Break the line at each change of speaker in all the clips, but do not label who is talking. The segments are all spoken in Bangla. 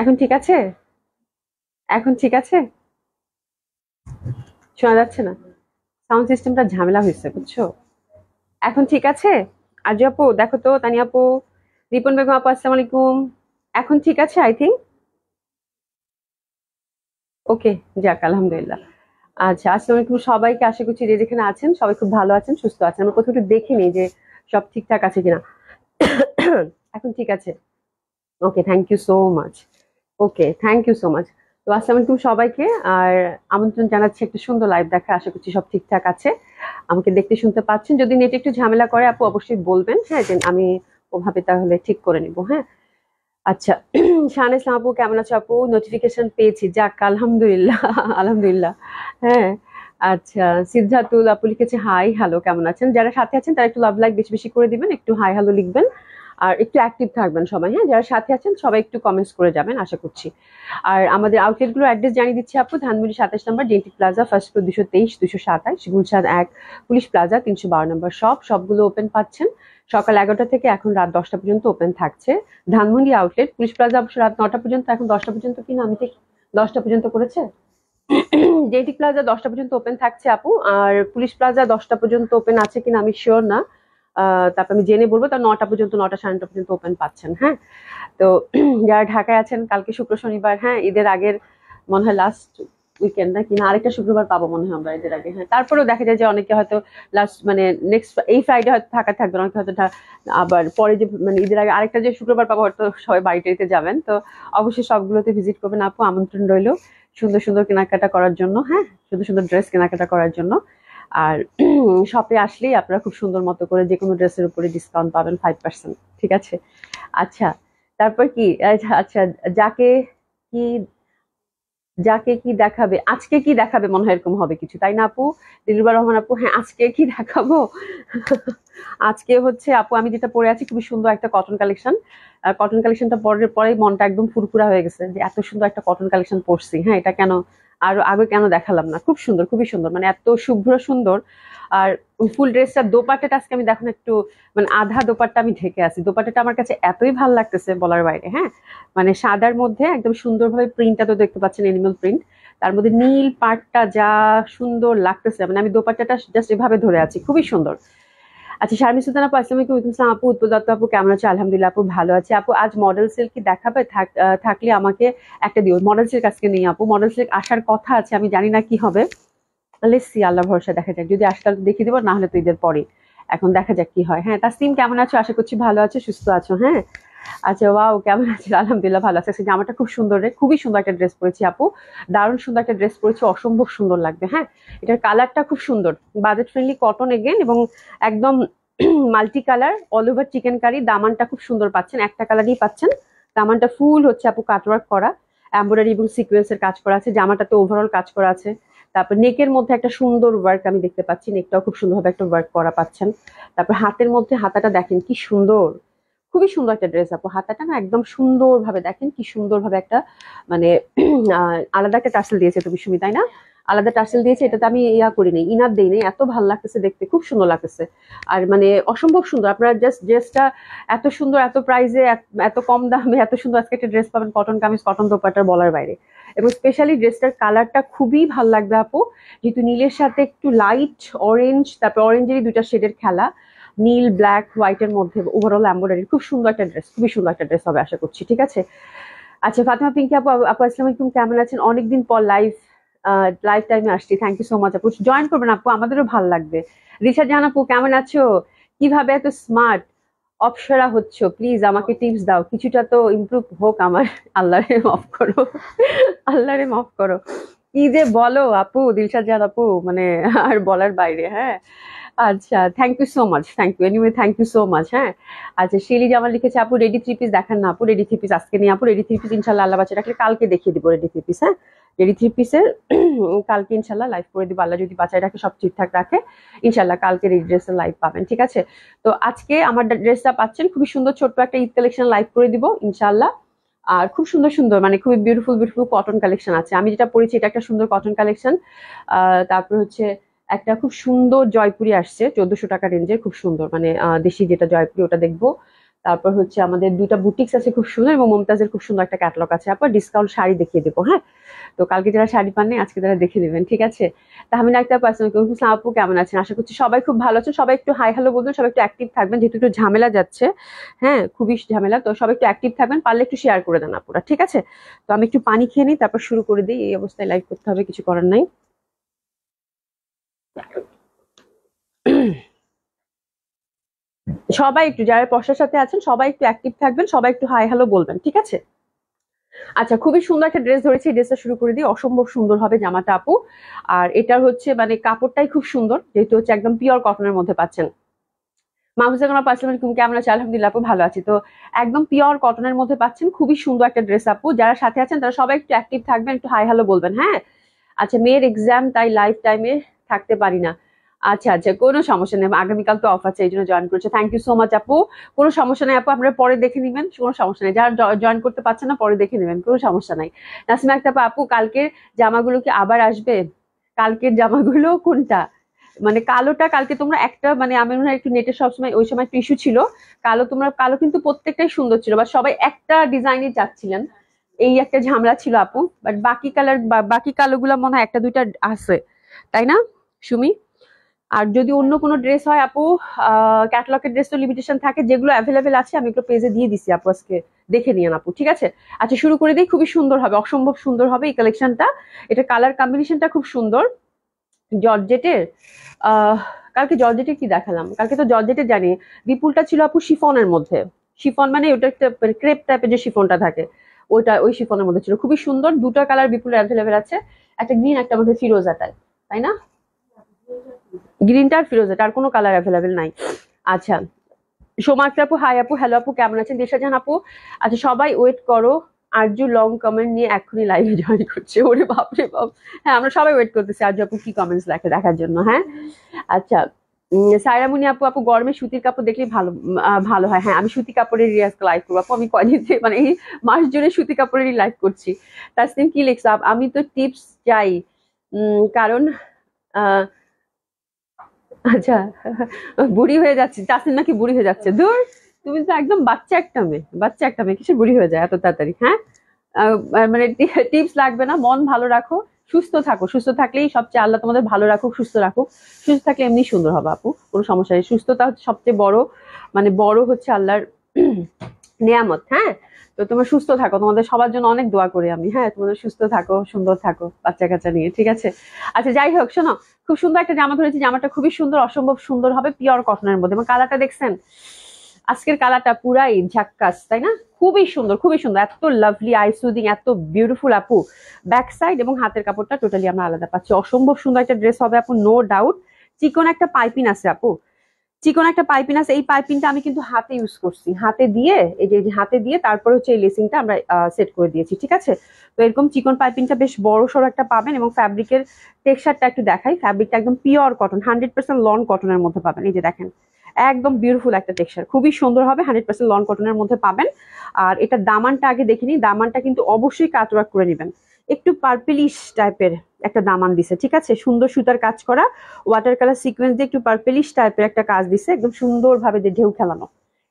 এখন ঠিক আছে এখন ঠিক আছে শোনা যাচ্ছে না সাউন্ড সিস্টেমটা ঝামেলা হয়েছে বুঝছো এখন ঠিক আছে আজ আপু দেখো তো তানি আপু রিপন বেগম আপু আসসালাম আলাইকুম এখন ঠিক আছে আই থিঙ্ক ওকে যাক আলহামদুলিল্লাহ আচ্ছা আসসালাম আলাইকুম সবাইকে আশা করছি যে যেখানে আছেন সবাই খুব ভালো আছেন সুস্থ আছেন আমরা প্রথমে একটু নিই যে সব ঠিকঠাক আছে কিনা এখন ঠিক আছে okay thank you so much okay thank you so much তো আসসালাম আলাইকুম সবাইকে আর আমন্ত্রণ জানাচ্ছি একটা সুন্দর লাইভ দেখা আশা করছি সব ঠিকঠাক আছে আমাকে দেখতে শুনতে পাচ্ছেন যদি নেট একটু ঝামেলা করে আপু অবশ্যই বলবেন হ্যাঁ যে আমি ওভাবে তাহলে ঠিক করে নিব হ্যাঁ আচ্ছা শাহান ইসলাম আপু কেমন আছো আপু নোটিফিকেশন পেয়েছি যাক আলহামদুলিল্লাহ আলহামদুলিল্লাহ হ্যাঁ আচ্ছা সিদ্ধার্থুল আপু লিখেছে হাই হ্যালো কেমন আছেন যারা সাথে আছেন তারা একটু লাভ লাইক বেশি বেশি করে দিবেন একটু হাই হ্যালো লিখবেন আর একটু অ্যাক্টিভ থাকবেন সবাই হ্যাঁ যারা সাথে আছেন সবাই একটু কমেন্টস করে যাবেন আশা করছি আর আমাদের আউটলেটগুলো অ্যাড্রেস জানিয়ে দিচ্ছি আপু ধানমুড়ি সাতাশ নম্বর ডেন্টি প্লাজা ফার্স্ট ফ্লোর দুশো তেইশ দুশো সাতাশ গুলশান এক পুলিশ প্লাজা তিনশো বারো নম্বর সব সবগুলো ওপেন পাচ্ছেন সকাল এগারোটা থেকে এখন রাত দশটা পর্যন্ত ওপেন থাকছে ধানমন্ডি আউটলেট পুলিশ প্লাজা অবশ্য রাত নটা পর্যন্ত এখন দশটা পর্যন্ত কিনা আমি ঠিক দশটা পর্যন্ত করেছে ডেন্টি প্লাজা দশটা পর্যন্ত ওপেন থাকছে আপু আর পুলিশ প্লাজা দশটা পর্যন্ত ওপেন আছে কিনা আমি শিওর না তারপর আমি জেনে বলবো তার নটা পর্যন্ত নটা সাড়ে নটা পর্যন্ত ওপেন পাচ্ছেন হ্যাঁ তো যারা ঢাকায় আছেন কালকে শুক্র শনিবার হ্যাঁ ঈদের আগের মনে হয় লাস্ট উইকেন্ড না কিনা আরেকটা শুক্রবার পাবো মনে হয় আমরা এদের আগে হ্যাঁ তারপরেও দেখা যায় যে অনেকে হয়তো লাস্ট মানে নেক্সট এই ফ্রাইডে হয়তো থাকা থাকবে অনেকে হয়তো আবার পরে যে মানে ঈদের আগে আরেকটা যে শুক্রবার পাবো হয়তো সবাই বাড়িতে যাবেন তো অবশ্যই সবগুলোতে ভিজিট করবেন আপু আমন্ত্রণ রইল সুন্দর সুন্দর কেনাকাটা করার জন্য হ্যাঁ সুন্দর সুন্দর ড্রেস কেনাকাটা করার জন্য আর শপে আসলেই আপনারা খুব সুন্দর মতো করে যে কোনো ড্রেসের উপরে ডিসকাউন্ট পাবেন ফাইভ পার্সেন্ট ঠিক আছে আচ্ছা তারপর কি আচ্ছা যাকে কি যাকে কি দেখাবে আজকে কি দেখাবে মনে হয় এরকম হবে কিছু তাই না আপু দিলবার রহমান আপু হ্যাঁ আজকে কি দেখাবো আজকে হচ্ছে আপু আমি যেটা পরে আছি খুবই সুন্দর একটা কটন কালেকশন কটন কালেকশনটা পরের পরেই মনটা একদম ফুরফুরা হয়ে গেছে যে এত সুন্দর একটা কটন কালেকশন পরছি হ্যাঁ এটা কেন আর আগে কেন দেখালাম না খুব সুন্দর খুবই সুন্দর মানে এত শুভ্র সুন্দর আর ফুল ড্রেসটা দোপাটাটা আজকে আমি দেখুন একটু মানে আধা দোপাটটা আমি ঢেকে আছি দোপাটাটা আমার কাছে এতই ভালো লাগতেছে বলার বাইরে হ্যাঁ মানে সাদার মধ্যে একদম সুন্দরভাবে প্রিন্টটা তো দেখতে পাচ্ছেন এনিমেল প্রিন্ট তার মধ্যে নীল পাটটা যা সুন্দর লাগতেছে মানে আমি দোপাটাটা জাস্ট এভাবে ধরে আছি খুবই সুন্দর আচ্ছা শারমি সুলতানা আসসালাম আলাইকুম ইসলাম আপু উৎপল দত্ত আপু কেমন আছে আলহামদুলিল্লাহ আপু ভালো আছে আপু আজ মডেল সিল্ক কি দেখাবে থাকলে আমাকে একটা দিও মডেল সিল্ক আজকে নেই আপু মডেল সিল্ক আসার কথা আছে আমি জানি না কি হবে লেসি আল্লাহ ভরসা দেখা যাক যদি আজকাল দেখিয়ে দেবো না হলে তো ঈদের পরে এখন দেখা যাক কি হয় হ্যাঁ তাসিম কেমন আছো আশা করছি ভালো আছো সুস্থ আছো হ্যাঁ আচ্ছা ওয়াও কেমন আছেন আলহামদুলিল্লাহ ভালো আছে জামাটা খুব সুন্দর রে খুবই সুন্দর একটা ড্রেস পরেছি আপু দারুণ সুন্দর একটা ড্রেস পরেছি অসম্ভব সুন্দর লাগবে হ্যাঁ এটার কালারটা খুব সুন্দর বাজেট ফ্রেন্ডলি কটন এগেন এবং একদম multi colour all over chikankari দামানটা খুব সুন্দর পাচ্ছেন একটা কালারই পাচ্ছেন দামানটা ফুল হচ্ছে আপু কাটওয়ার্ক করা এম্ব্রয়ডারি এবং সিকুয়েন্সের কাজ করা আছে জামাটাতে ওভারঅল কাজ করা আছে তারপর নেকের মধ্যে একটা সুন্দর ওয়ার্ক আমি দেখতে পাচ্ছি নেকটাও খুব সুন্দরভাবে একটা ওয়ার্ক করা পাচ্ছেন তারপর হাতের মধ্যে হাতাটা দেখেন কি সুন্দর খুবই সুন্দর একটা ড্রেস আপু হাতাটা না একদম সুন্দর ভাবে দেখেন কি সুন্দর ভাবে একটা মানে আলাদা একটা টার্সেল দিয়েছে তো বিশ্বমি তাই না আলাদা টার্সেল দিয়েছে এটাতে আমি ইয়া করি নি ইনার দিই নাই এত ভালো লাগতেছে দেখতে খুব সুন্দর লাগতেছে আর মানে অসম্ভব সুন্দর আপনারা জাস্ট ড্রেসটা এত সুন্দর এত প্রাইজে এত কম দামে এত সুন্দর আজকে একটা ড্রেস পাবেন কটন কামিজ কটন দোপাটার বলার বাইরে এবং স্পেশালি ড্রেসটার কালারটা খুবই ভালো লাগবে আপু যেহেতু নীলের সাথে একটু লাইট অরেঞ্জ তারপর অরেঞ্জেরই দুইটা শেডের খেলা নীল ব্ল্যাক হোয়াইটের মধ্যে ওভারঅল এম্বয়ডারি খুব সুন্দর একটা ড্রেস খুবই সুন্দর একটা ড্রেস হবে আশা করছি ঠিক আছে আচ্ছা ফাতেমা পিঙ্কি আপু আপু আসসালাম একদম কেমন আছেন অনেকদিন পর লাইভ লাইভ টাইমে আসছি থ্যাংক ইউ সো মাচ আপু জয়েন করবেন আপু আমাদেরও ভালো লাগবে রিসা জান আপু কেমন আছো কিভাবে এত স্মার্ট অপসরা হচ্ছ প্লিজ আমাকে টিপস দাও কিছুটা তো ইমপ্রুভ হোক আমার আল্লাহরে মাফ করো আল্লাহরে মাফ করো কি যে বলো আপু দিলশাদ জান আপু মানে আর বলার বাইরে হ্যাঁ আচ্ছা thank you so much thank you anyway thank you so much হ্যাঁ আচ্ছা শিলি জামাল লিখেছে আপু রেডি থ্রি পিস দেখান না আপু রেডি থ্রি পিস আজকে নিয়ে আপু রেডি থ্রি পিস ইনশাল্লাহ আল্লাহ বাচ্চা রাখলে কালকে দেখিয়ে দিব রেডি থ্রি পিস হ্যাঁ রেডি থ্রি পিসের কালকে ইনশাল্লাহ লাইভ করে দিব আল্লাহ যদি বাঁচায় রাখে সব ঠিকঠাক রাখে ইনশাল্লাহ কালকে রেডি ড্রেসের লাইভ পাবেন ঠিক আছে তো আজকে আমার ড্রেসটা পাচ্ছেন খুবই সুন্দর ছোট্ট একটা ঈদ কালেকশন লাইভ করে দিব ইনশাল্লাহ আর খুব সুন্দর সুন্দর মানে খুবই বিউটিফুল বিউটিফুল কটন কালেকশন আছে আমি যেটা পড়েছি এটা একটা সুন্দর কটন কালেকশন তারপর হচ্ছে একটা খুব সুন্দর জয়পুরি আসছে চোদ্দশো টাকা রেঞ্জের খুব সুন্দর মানে দেশি যেটা জয়পুরি ওটা দেখবো তারপর হচ্ছে আমাদের দুটা বুটিক্স আছে খুব সুন্দর এবং মমতাজের খুব সুন্দর একটা ক্যাটলগ আছে আপনার ডিসকাউন্ট শাড়ি দেখিয়ে দেবো হ্যাঁ তো কালকে যারা শাড়ি পাননি আজকে তারা দেখে দেবেন ঠিক আছে তাহলে একটা পার্সোনাল কেউ আপু কেমন আছেন আশা করছি সবাই খুব ভালো আছেন সবাই একটু হাই হ্যালো বলবেন সবাই একটু অ্যাক্টিভ থাকবেন যেহেতু একটু ঝামেলা যাচ্ছে হ্যাঁ খুবই ঝামেলা তো সবাই একটু অ্যাক্টিভ থাকবেন পারলে একটু শেয়ার করে দেন আপুরা ঠিক আছে তো আমি একটু পানি খেয়ে নিই তারপর শুরু করে দিই এই অবস্থায় লাইভ করতে হবে কিছু করার নাই সবাই একটু যারা পশার সাথে আছেন সবাই একটু অ্যাক্টিভ থাকবেন সবাই একটু হাই হ্যালো বলবেন ঠিক আছে আচ্ছা খুবই সুন্দর একটা ড্রেস ধরেছি ড্রেসটা শুরু করে দিই অসম্ভব সুন্দর হবে জামাটা আপু আর এটার হচ্ছে মানে কাপড়টাই খুব সুন্দর যেহেতু হচ্ছে একদম পিওর কটনের মধ্যে পাচ্ছেন আলহামদুলিল্লাহ ভালো তো একদম পিওর কটনের মধ্যে পাচ্ছেন খুবই সুন্দর একটা ড্রেস আপু যারা সাথে আছেন তারা সবাই একটু অ্যাক্টিভ থাকবেন একটু হাই বলবেন হ্যাঁ আচ্ছা মেয়ের এক্সাম তাই লাইফ টাইমে থাকতে পারি না আচ্ছা আচ্ছা কোনো সমস্যা নেই আগামীকাল তো অফ আছে এই জন্য জয়েন করছে থ্যাংক ইউ সো মাচ আপু কোনো সমস্যা নেই আপু আপনারা পরে দেখে নেবেন কোনো সমস্যা নেই যারা জয়েন করতে পারছে না পরে দেখে নেবেন কোনো সমস্যা নাই নাসিমা একটা আপু কালকের জামাগুলো কি আবার আসবে কালকের জামাগুলো কোনটা মানে কালোটা কালকে তোমরা একটা মানে আমি মনে হয় একটু নেটের সবসময় ওই সময় টিস্যু ছিল কালো তোমরা কালো কিন্তু প্রত্যেকটাই সুন্দর ছিল বা সবাই একটা ডিজাইনে যাচ্ছিলেন এই একটা ঝামেলা ছিল আপু বাট বাকি কালার বাকি কালোগুলো মনে হয় একটা দুইটা আছে তাই না সুমি আর যদি অন্য কোনো ড্রেস হয় আপু ক্যাটলগের ড্রেস তো লিমিটেশন থাকে যেগুলো অ্যাভেলেবেল আছে আমি এগুলো পেজে দিয়ে দিছি আপু আজকে দেখে নিয়ে আপু ঠিক আছে আচ্ছা শুরু করে দিই খুবই সুন্দর হবে অসম্ভব সুন্দর হবে এই কালেকশনটা এটা কালার কম্বিনেশনটা খুব সুন্দর জর্জেটের কালকে জর্জেটের কি দেখালাম কালকে তো জর্জেটের জানি বিপুলটা ছিল আপু শিফনের মধ্যে শিফন মানে ওটা একটা ক্রেপ মানে টাইপের যে শিফনটা থাকে ওইটা ওই শিফনের মধ্যে ছিল খুবই সুন্দর দুটো কালার বিপুলের অ্যাভেলেবেল আছে একটা গ্রিন একটা মধ্যে ফিরোজা টাইপ তাই না গ্রিনটা আর ফিরোজাটা আর কোনো কালার অ্যাভেলেবেল নাই আচ্ছা সোমাক্তা আপু হাই আপু হ্যালো আপু কেমন আছেন জান আপু আচ্ছা সবাই ওয়েট করো আরজু লং কমেন্ট নিয়ে এখনই লাইভে জয়েন করছে ওরে বাপরে বাপ হ্যাঁ আমরা সবাই ওয়েট করতেছি আরজু আপু কি কমেন্টস লেখে দেখার জন্য হ্যাঁ আচ্ছা সায়রামুনি আপু আপু গরমে সুতির কাপড় দেখলে ভালো ভালো হয় হ্যাঁ আমি সুতি কাপড়ের রিয়াজ লাইভ করবো আপু আমি কদিন মানে এই মাস জুড়ে সুতি কাপড়েরই লাইভ করছি তার সিন কি লিখছ আমি তো টিপস চাই কারণ আহ আচ্ছা বুড়ি হয়ে যাচ্ছে তাসিন নাকি বুড়ি হয়ে যাচ্ছে দূর তুমি তো একদম বাচ্চা একটা মেয়ে বাচ্চা একটা মেয়ে কিসের বুড়ি হয়ে যায় এত তাড়াতাড়ি হ্যাঁ মানে টিপস লাগবে না মন ভালো রাখো সুস্থ থাকো সুস্থ থাকলেই সবচেয়ে আল্লাহ তোমাদের ভালো রাখুক সুস্থ রাখুক সুস্থ থাকলে এমনি সুন্দর হবে আপু কোনো সমস্যা নেই সুস্থতা হচ্ছে সবচেয়ে বড় মানে বড় হচ্ছে আল্লাহর নেয়ামত হ্যাঁ তো তোমরা সুস্থ থাকো তোমাদের সবার জন্য অনেক দোয়া করি আমি হ্যাঁ তোমাদের সুস্থ থাকো সুন্দর থাকো বাচ্চা কাচ্চা নিয়ে ঠিক আছে আচ্ছা যাই হোক শোনো খুব সুন্দর একটা জামা ধরেছি জামাটা খুবই সুন্দর অসম্ভব সুন্দর হবে পিওর কটনের মধ্যে কালারটা দেখছেন আজকের কালারটা পুরাই ঝাক্কাস তাই না খুবই সুন্দর খুবই সুন্দর এত লাভলি আই সুদিং এত বিউটিফুল আপু ব্যাক সাইড এবং হাতের কাপড়টা টোটালি আমরা আলাদা পাচ্ছি অসম্ভব সুন্দর একটা ড্রেস হবে আপু নো ডাউট চিকন একটা পাইপিন আছে আপু চিকন একটা পাইপিন আছে এই পাইপিনটা আমি কিন্তু হাতে ইউজ করছি হাতে দিয়ে এই যে হাতে দিয়ে তারপরে হচ্ছে এই লেসিংটা আমরা সেট করে দিয়েছি ঠিক আছে তো এরকম চিকন পাইপিনটা বেশ বড় সড়ো একটা পাবেন এবং ফ্যাব্রিকের টেক্সারটা একটু দেখাই ফ্যাব্রিকটা একদম pure cotton hundred percent lawn কটনের মধ্যে পাবেন এই যে দেখেন একদম বিউটিফুল একটা টেক্সচার খুবই সুন্দর হবে হান্ড্রেড পার্সেন্ট লন কটনের মধ্যে পাবেন আর এটা দামানটা আগে দেখিনি দামানটা কিন্তু অবশ্যই ওয়ার্ক করে নেবেন একটু পার্পেলিশ টাইপের একটা দামান দিছে ঠিক আছে সুন্দর সুতার কাজ করা ওয়াটার কালার সিকোয়েন্স দিয়ে একটু পার্পেলিশ টাইপের একটা কাজ দিছে একদম সুন্দরভাবে ঢেউ খেলানো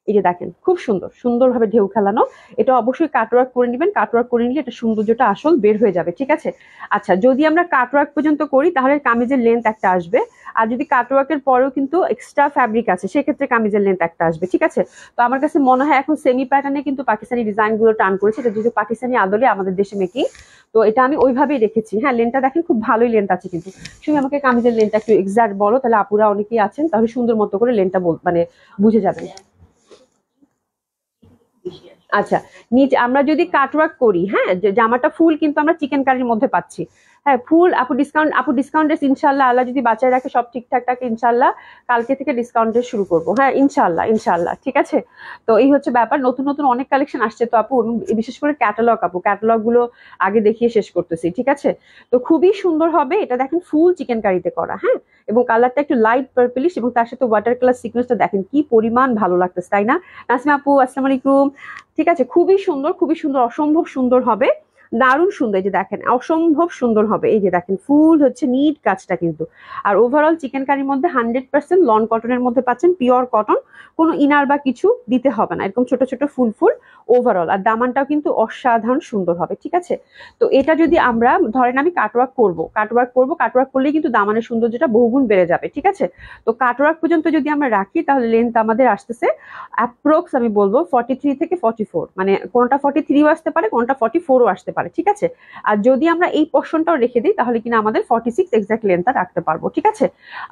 এই যে দেখেন খুব সুন্দর সুন্দরভাবে ঢেউ খেলানো এটা অবশ্যই কাটওয়ার্ক করে নেবেন কাটওয়ার্ক করে নিলে এটা সৌন্দর্যটা আসল বের হয়ে যাবে ঠিক আছে আচ্ছা যদি আমরা কাটওয়ার্ক পর্যন্ত করি তাহলে কামিজের লেন্থ একটা আসবে আর যদি কাটওয়ার্কের পরেও কিন্তু এক্সট্রা ফ্যাব্রিক আছে সেক্ষেত্রে কামিজের লেন্থ একটা আসবে ঠিক আছে তো আমার কাছে মনে হয় এখন সেমি প্যাটার্নে কিন্তু পাকিস্তানি ডিজাইনগুলো টান করেছে এটা যেহেতু পাকিস্তানি আদলে আমাদের দেশে মেকিং তো এটা আমি ওইভাবেই রেখেছি হ্যাঁ লেনটা দেখেন খুব ভালোই লেন্থ আছে কিন্তু তুমি আমাকে কামিজের লেনটা একটু এক্সাক্ট বলো তাহলে আপুরা অনেকেই আছেন তাহলে সুন্দর মতো করে লেনটা মানে বুঝে যাবেন আচ্ছা নিচে আমরা যদি কাটওয়ার্ক করি হ্যাঁ জামাটা ফুল কিন্তু আমরা চিকেন কারির মধ্যে পাচ্ছি হ্যাঁ ফুল আপু ডিসকাউন্ট আপু ডিসকাউন্ট রেট ইনশাল্লাহ আল্লাহ যদি বাঁচায় রাখে সব ঠিকঠাক থাকে ইনশাল্লাহ কালকে থেকে ডিসকাউন্ট শুরু করবো হ্যাঁ ইনশাল্লাহ ইনশাল্লাহ ঠিক আছে তো এই হচ্ছে ব্যাপার নতুন নতুন অনেক কালেকশন আসছে তো আপু বিশেষ করে ক্যাটালগ আপু ক্যাটালগুলো আগে দেখিয়ে শেষ করতেছি ঠিক আছে তো খুবই সুন্দর হবে এটা দেখেন ফুল চিকেন কারিতে করা হ্যাঁ এবং কালারটা একটু লাইট পার্পলিশ এবং তার সাথে ওয়াটার কালার সিকোয়েন্সটা দেখেন কি পরিমাণ ভালো লাগতেছে তাই না নাসিমা আপু আসসালামু আলাইকুম ঠিক আছে খুবই সুন্দর খুবই সুন্দর অসম্ভব সুন্দর হবে দারুণ সুন্দর এই যে দেখেন অসম্ভব সুন্দর হবে এই যে দেখেন ফুল হচ্ছে নিট কাজটা কিন্তু আর ওভারঅল চিকেন কারির মধ্যে হান্ড্রেড পার্সেন্ট লন কটনের মধ্যে পাচ্ছেন পিওর কটন কোনো ইনার বা কিছু দিতে হবে না এরকম ছোট ছোট ফুল ফুল ওভারঅল আর দামানটাও কিন্তু অসাধারণ সুন্দর হবে ঠিক আছে তো এটা যদি আমরা ধরেন আমি কাটওয়ার্ক করবো কাটওয়ার্ক করবো কাটওয়ার্ক করলে কিন্তু দামানের সৌন্দর্যটা বহুগুণ বেড়ে যাবে ঠিক আছে তো কাটওয়ার্ক পর্যন্ত যদি আমরা রাখি তাহলে লেন্থ আমাদের আসতেছে অ্যাপ্রক্স আমি বলবো ফর্টি থেকে ফর্টি মানে কোনটা ফর্টি থ্রিও আসতে পারে কোনটা ফর্টি ফোরও আসতে পারে পারে ঠিক আছে আর যদি আমরা এই পোর্শনটাও রেখে দিই তাহলে কিনা আমাদের ফর্টি সিক্স এক্সাক্ট লেন্থটা রাখতে পারবো ঠিক আছে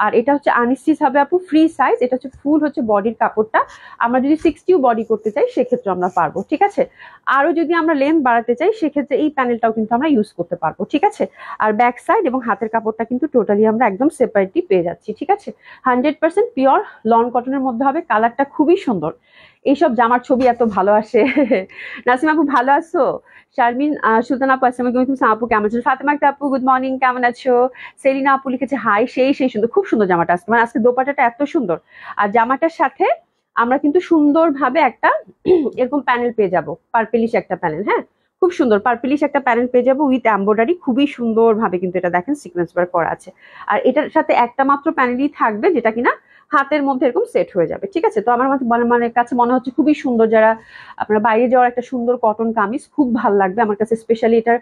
আর এটা হচ্ছে আনিস্টিস হবে আপু ফ্রি সাইজ এটা হচ্ছে ফুল হচ্ছে বডির কাপড়টা আমরা যদি সিক্সটিও বডি করতে চাই সেক্ষেত্রে আমরা পারবো ঠিক আছে আরও যদি আমরা লেন্থ বাড়াতে চাই সেক্ষেত্রে এই প্যানেলটাও কিন্তু আমরা ইউজ করতে পারবো ঠিক আছে আর ব্যাক সাইড এবং হাতের কাপড়টা কিন্তু টোটালি আমরা একদম সেপারেটলি পেয়ে যাচ্ছি ঠিক আছে হান্ড্রেড পার্সেন্ট পিওর লন কটনের মধ্যে হবে কালারটা খুবই সুন্দর এইসব জামার ছবি এত ভালো আসে নাসিমা আপু ভালো আছো শারমিন সুলতান আপু আসসালাম আলাইকুম আপু কেমন আছো ফাতেমা একটা আপু গুড মর্নিং কেমন আছো সেলিনা আপু লিখেছে হাই সেই সেই সুন্দর খুব সুন্দর জামাটা আসছে মানে আজকে দোপাটাটা এত সুন্দর আর জামাটার সাথে আমরা কিন্তু সুন্দরভাবে একটা এরকম প্যানেল পেয়ে যাব পার্পেলিশ একটা প্যানেল হ্যাঁ খুব সুন্দর পার্পেলিশ একটা প্যানেল পেয়ে যাবো উইথ এম্বয়ডারি খুবই সুন্দরভাবে কিন্তু এটা দেখেন সিকোয়েন্স বার করা আছে আর এটার সাথে একটা মাত্র প্যানেলই থাকবে যেটা কিনা হাতের মধ্যে এরকম সেট হয়ে যাবে ঠিক আছে তো আমার মানে-, মানে কাছে মনে হচ্ছে খুবই সুন্দর যারা আপনার বাইরে যাওয়ার একটা সুন্দর কটন কামিজ খুব ভালো লাগবে আমার কাছে স্পেশালি এটার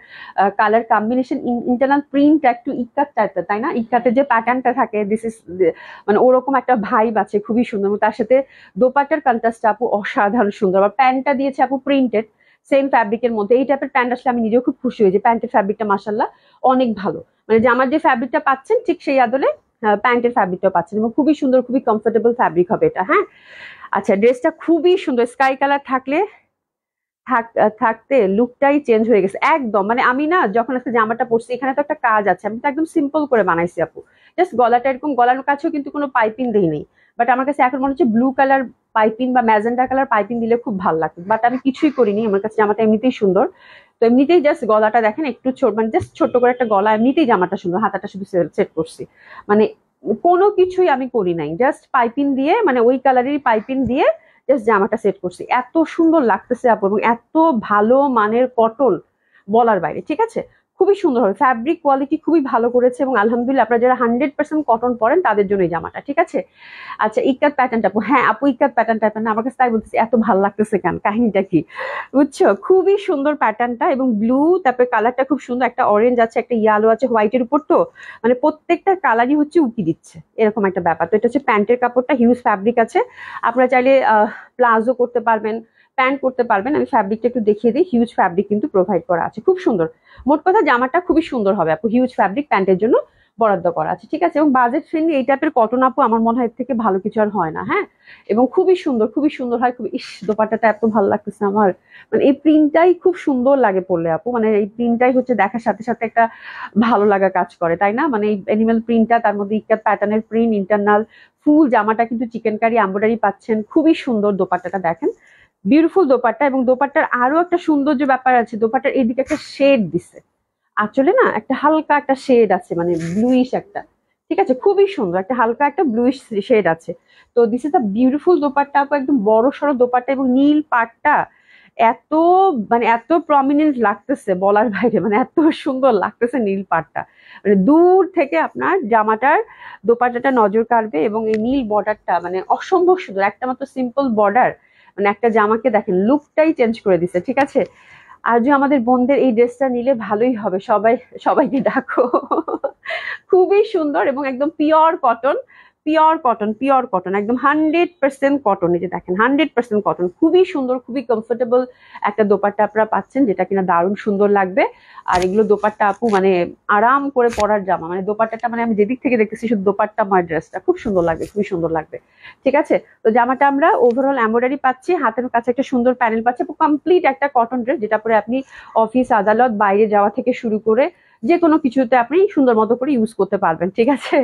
কালার কম্বিনেশন ইন্টারনাল প্রিন্ট একটু ইকাত টাইপটা তাই না ইকাতে যে প্যাটার্নটা থাকে দিস ইস মানে ওরকম একটা ভাইব আছে খুবই সুন্দর তার সাথে দোপাটার কান্টাসটা আপু অসাধারণ সুন্দর আবার প্যান্টটা দিয়েছে আপু প্রিন্টেড সেম ফ্যাব্রিকের মধ্যে এই টাইপের প্যান্ট আসলে আমি নিজেও খুব খুশি হয়েছি প্যান্টের ফ্যাব্রিকটা মাসাল্লাহ অনেক ভালো মানে যে আমার যে ফ্যাব্রিকটা পাচ্ছেন ঠিক সেই আদলে প্যান্টের ফ্যাব্রিকটা পাচ্ছেন এবং খুবই সুন্দর খুবই কমফোর্টেবল ফ্যাব্রিক হবে এটা হ্যাঁ আচ্ছা ড্রেসটা খুবই সুন্দর স্কাই কালার থাকলে থাকতে লুকটাই চেঞ্জ হয়ে গেছে একদম মানে আমি না যখন একটা জামাটা পরছি এখানে তো একটা কাজ আছে আমি তো একদম সিম্পল করে বানাইছি আপু জাস্ট গলাটা এরকম গলার কাছেও কিন্তু কোনো পাইপিং দিই নেই বাট আমার কাছে এখন মনে হচ্ছে ব্লু কালার পাইপিং বা ম্যাজেন্ডা কালার পাইপিং দিলে খুব ভালো লাগতো বাট আমি কিছুই করিনি আমার কাছে জামাটা এমনিতেই সুন্দর তো এমনিতেই জাস্ট গলাটা দেখেন একটু ছোট মানে জাস্ট ছোট্ট করে একটা গলা এমনিতেই জামাটা সুন্দর হাতাটা শুধু সেট করছি মানে কোনো কিছুই আমি করি নাই জাস্ট পাইপিং দিয়ে মানে ওই কালারেরই পাইপিং দিয়ে জাস্ট জামাটা সেট করছি এত সুন্দর লাগতেছে আপু এবং এত ভালো মানের কটন বলার বাইরে ঠিক আছে খুবই সুন্দর হবে ফ্যাব্রিক কোয়ালিটি খুবই ভালো করেছে এবং আলহামদুলিল্লাহ আপনারা যারা হান্ড্রেড পার্সেন্ট কটন পরেন তাদের জন্য এই জামাটা ঠিক আছে আচ্ছা ইকাত প্যাটার্নটা হ্যাঁ আপু ইকাত প্যাটার্নটা না আমার কাছে তাই বলতেছি এত ভালো লাগতেছে কেন কাহিনীটা কি বুঝছো খুবই সুন্দর প্যাটার্নটা এবং ব্লু তারপরে কালারটা খুব সুন্দর একটা অরেঞ্জ আছে একটা ইয়ালো আছে হোয়াইটের উপর তো মানে প্রত্যেকটা কালারই হচ্ছে উকি দিচ্ছে এরকম একটা ব্যাপার তো এটা হচ্ছে প্যান্টের কাপড়টা হিউজ ফ্যাব্রিক আছে আপনারা চাইলে প্লাজো করতে পারবেন প্যান্ট করতে পারবেন আমি ফ্যাব্রিকটা একটু দেখিয়ে দিই হিউজ ফ্যাব্রিক কিন্তু প্রোভাইড করা আছে খুব সুন্দর মোট কথা জামাটা খুবই সুন্দর হবে আপু হিউজ ফ্যাব্রিক প্যান্টের জন্য বরাদ্দ করা আছে ঠিক আছে এবং বাজেট ফ্রেন্ডলি এই টাইপের কটন আপু আমার মনে হয় এর থেকে ভালো কিছু আর হয় না হ্যাঁ এবং খুবই সুন্দর খুবই সুন্দর হয় খুব ইস দোপাট্টাটা এত ভালো লাগতেছে আমার মানে এই প্রিন্টটাই খুব সুন্দর লাগে পড়লে আপু মানে এই প্রিন্টটাই হচ্ছে দেখার সাথে সাথে একটা ভালো লাগা কাজ করে তাই না মানে এই অ্যানিমেল প্রিন্টটা তার মধ্যে ইকার প্যাটার্নের প্রিন্ট ইন্টারনাল ফুল জামাটা কিন্তু চিকেন কারি এম্বয়ডারি পাচ্ছেন খুবই সুন্দর দোপাট্টাটা দেখেন বিউটিফুল দোপাট্টা এবং দোপাট্টার আরো একটা সৌন্দর্য ব্যাপার আছে দোপাট্টার এদিকে একটা শেড দিছে আসলে না একটা হালকা একটা শেড আছে মানে ব্লুইশ একটা ঠিক আছে খুবই সুন্দর একটা হালকা একটা ব্লুইশ শেড আছে তো this is the beautiful dupatta একদম বড় সড়ো দোপাট্টা এবং নীল পাটটা এত মানে এত প্রমিনেন্ট লাগতেছে বলার বাইরে মানে এত সুন্দর লাগতেছে নীল পাটটা মানে দূর থেকে আপনার জামাটার দোপাট্টাটা নজর কাড়বে এবং এই নীল বর্ডারটা মানে অসম্ভব সুন্দর একটা মাত্র সিম্পল বর্ডার মানে একটা জামাকে দেখেন লুকটাই চেঞ্জ করে দিছে ঠিক আছে আর যে আমাদের বোনদের এই ড্রেসটা নিলে ভালোই হবে সবাই সবাইকে ডাকো খুবই সুন্দর এবং একদম pure cotton pure cotton pure cotton একদম হান্ড্রেড পার্সেন্ট কটন এই যে দেখেন হান্ড্রেড পার্সেন্ট কটন খুবই সুন্দর খুবই কমফোর্টেবল একটা দোপাট্টা আপনারা পাচ্ছেন যেটা কিনা দারুণ সুন্দর লাগবে আর এগুলো দোপাট্টা আপু মানে আরাম করে পরার জামা মানে দোপাট্টাটা মানে আমি যেদিক থেকে দেখতেছি শুধু দোপাট্টা আমার ড্রেসটা খুব সুন্দর লাগবে খুবই সুন্দর লাগবে ঠিক আছে তো জামাটা আমরা ওভারঅল এম্ব্রয়ডারি পাচ্ছি হাতের কাছে একটা সুন্দর প্যানেল পাচ্ছি কমপ্লিট একটা কটন ড্রেস যেটা পরে আপনি অফিস আদালত বাইরে যাওয়া থেকে শুরু করে যে কোনো কিছুতে আপনি সুন্দর মতো করে ইউজ করতে পারবেন ঠিক আছে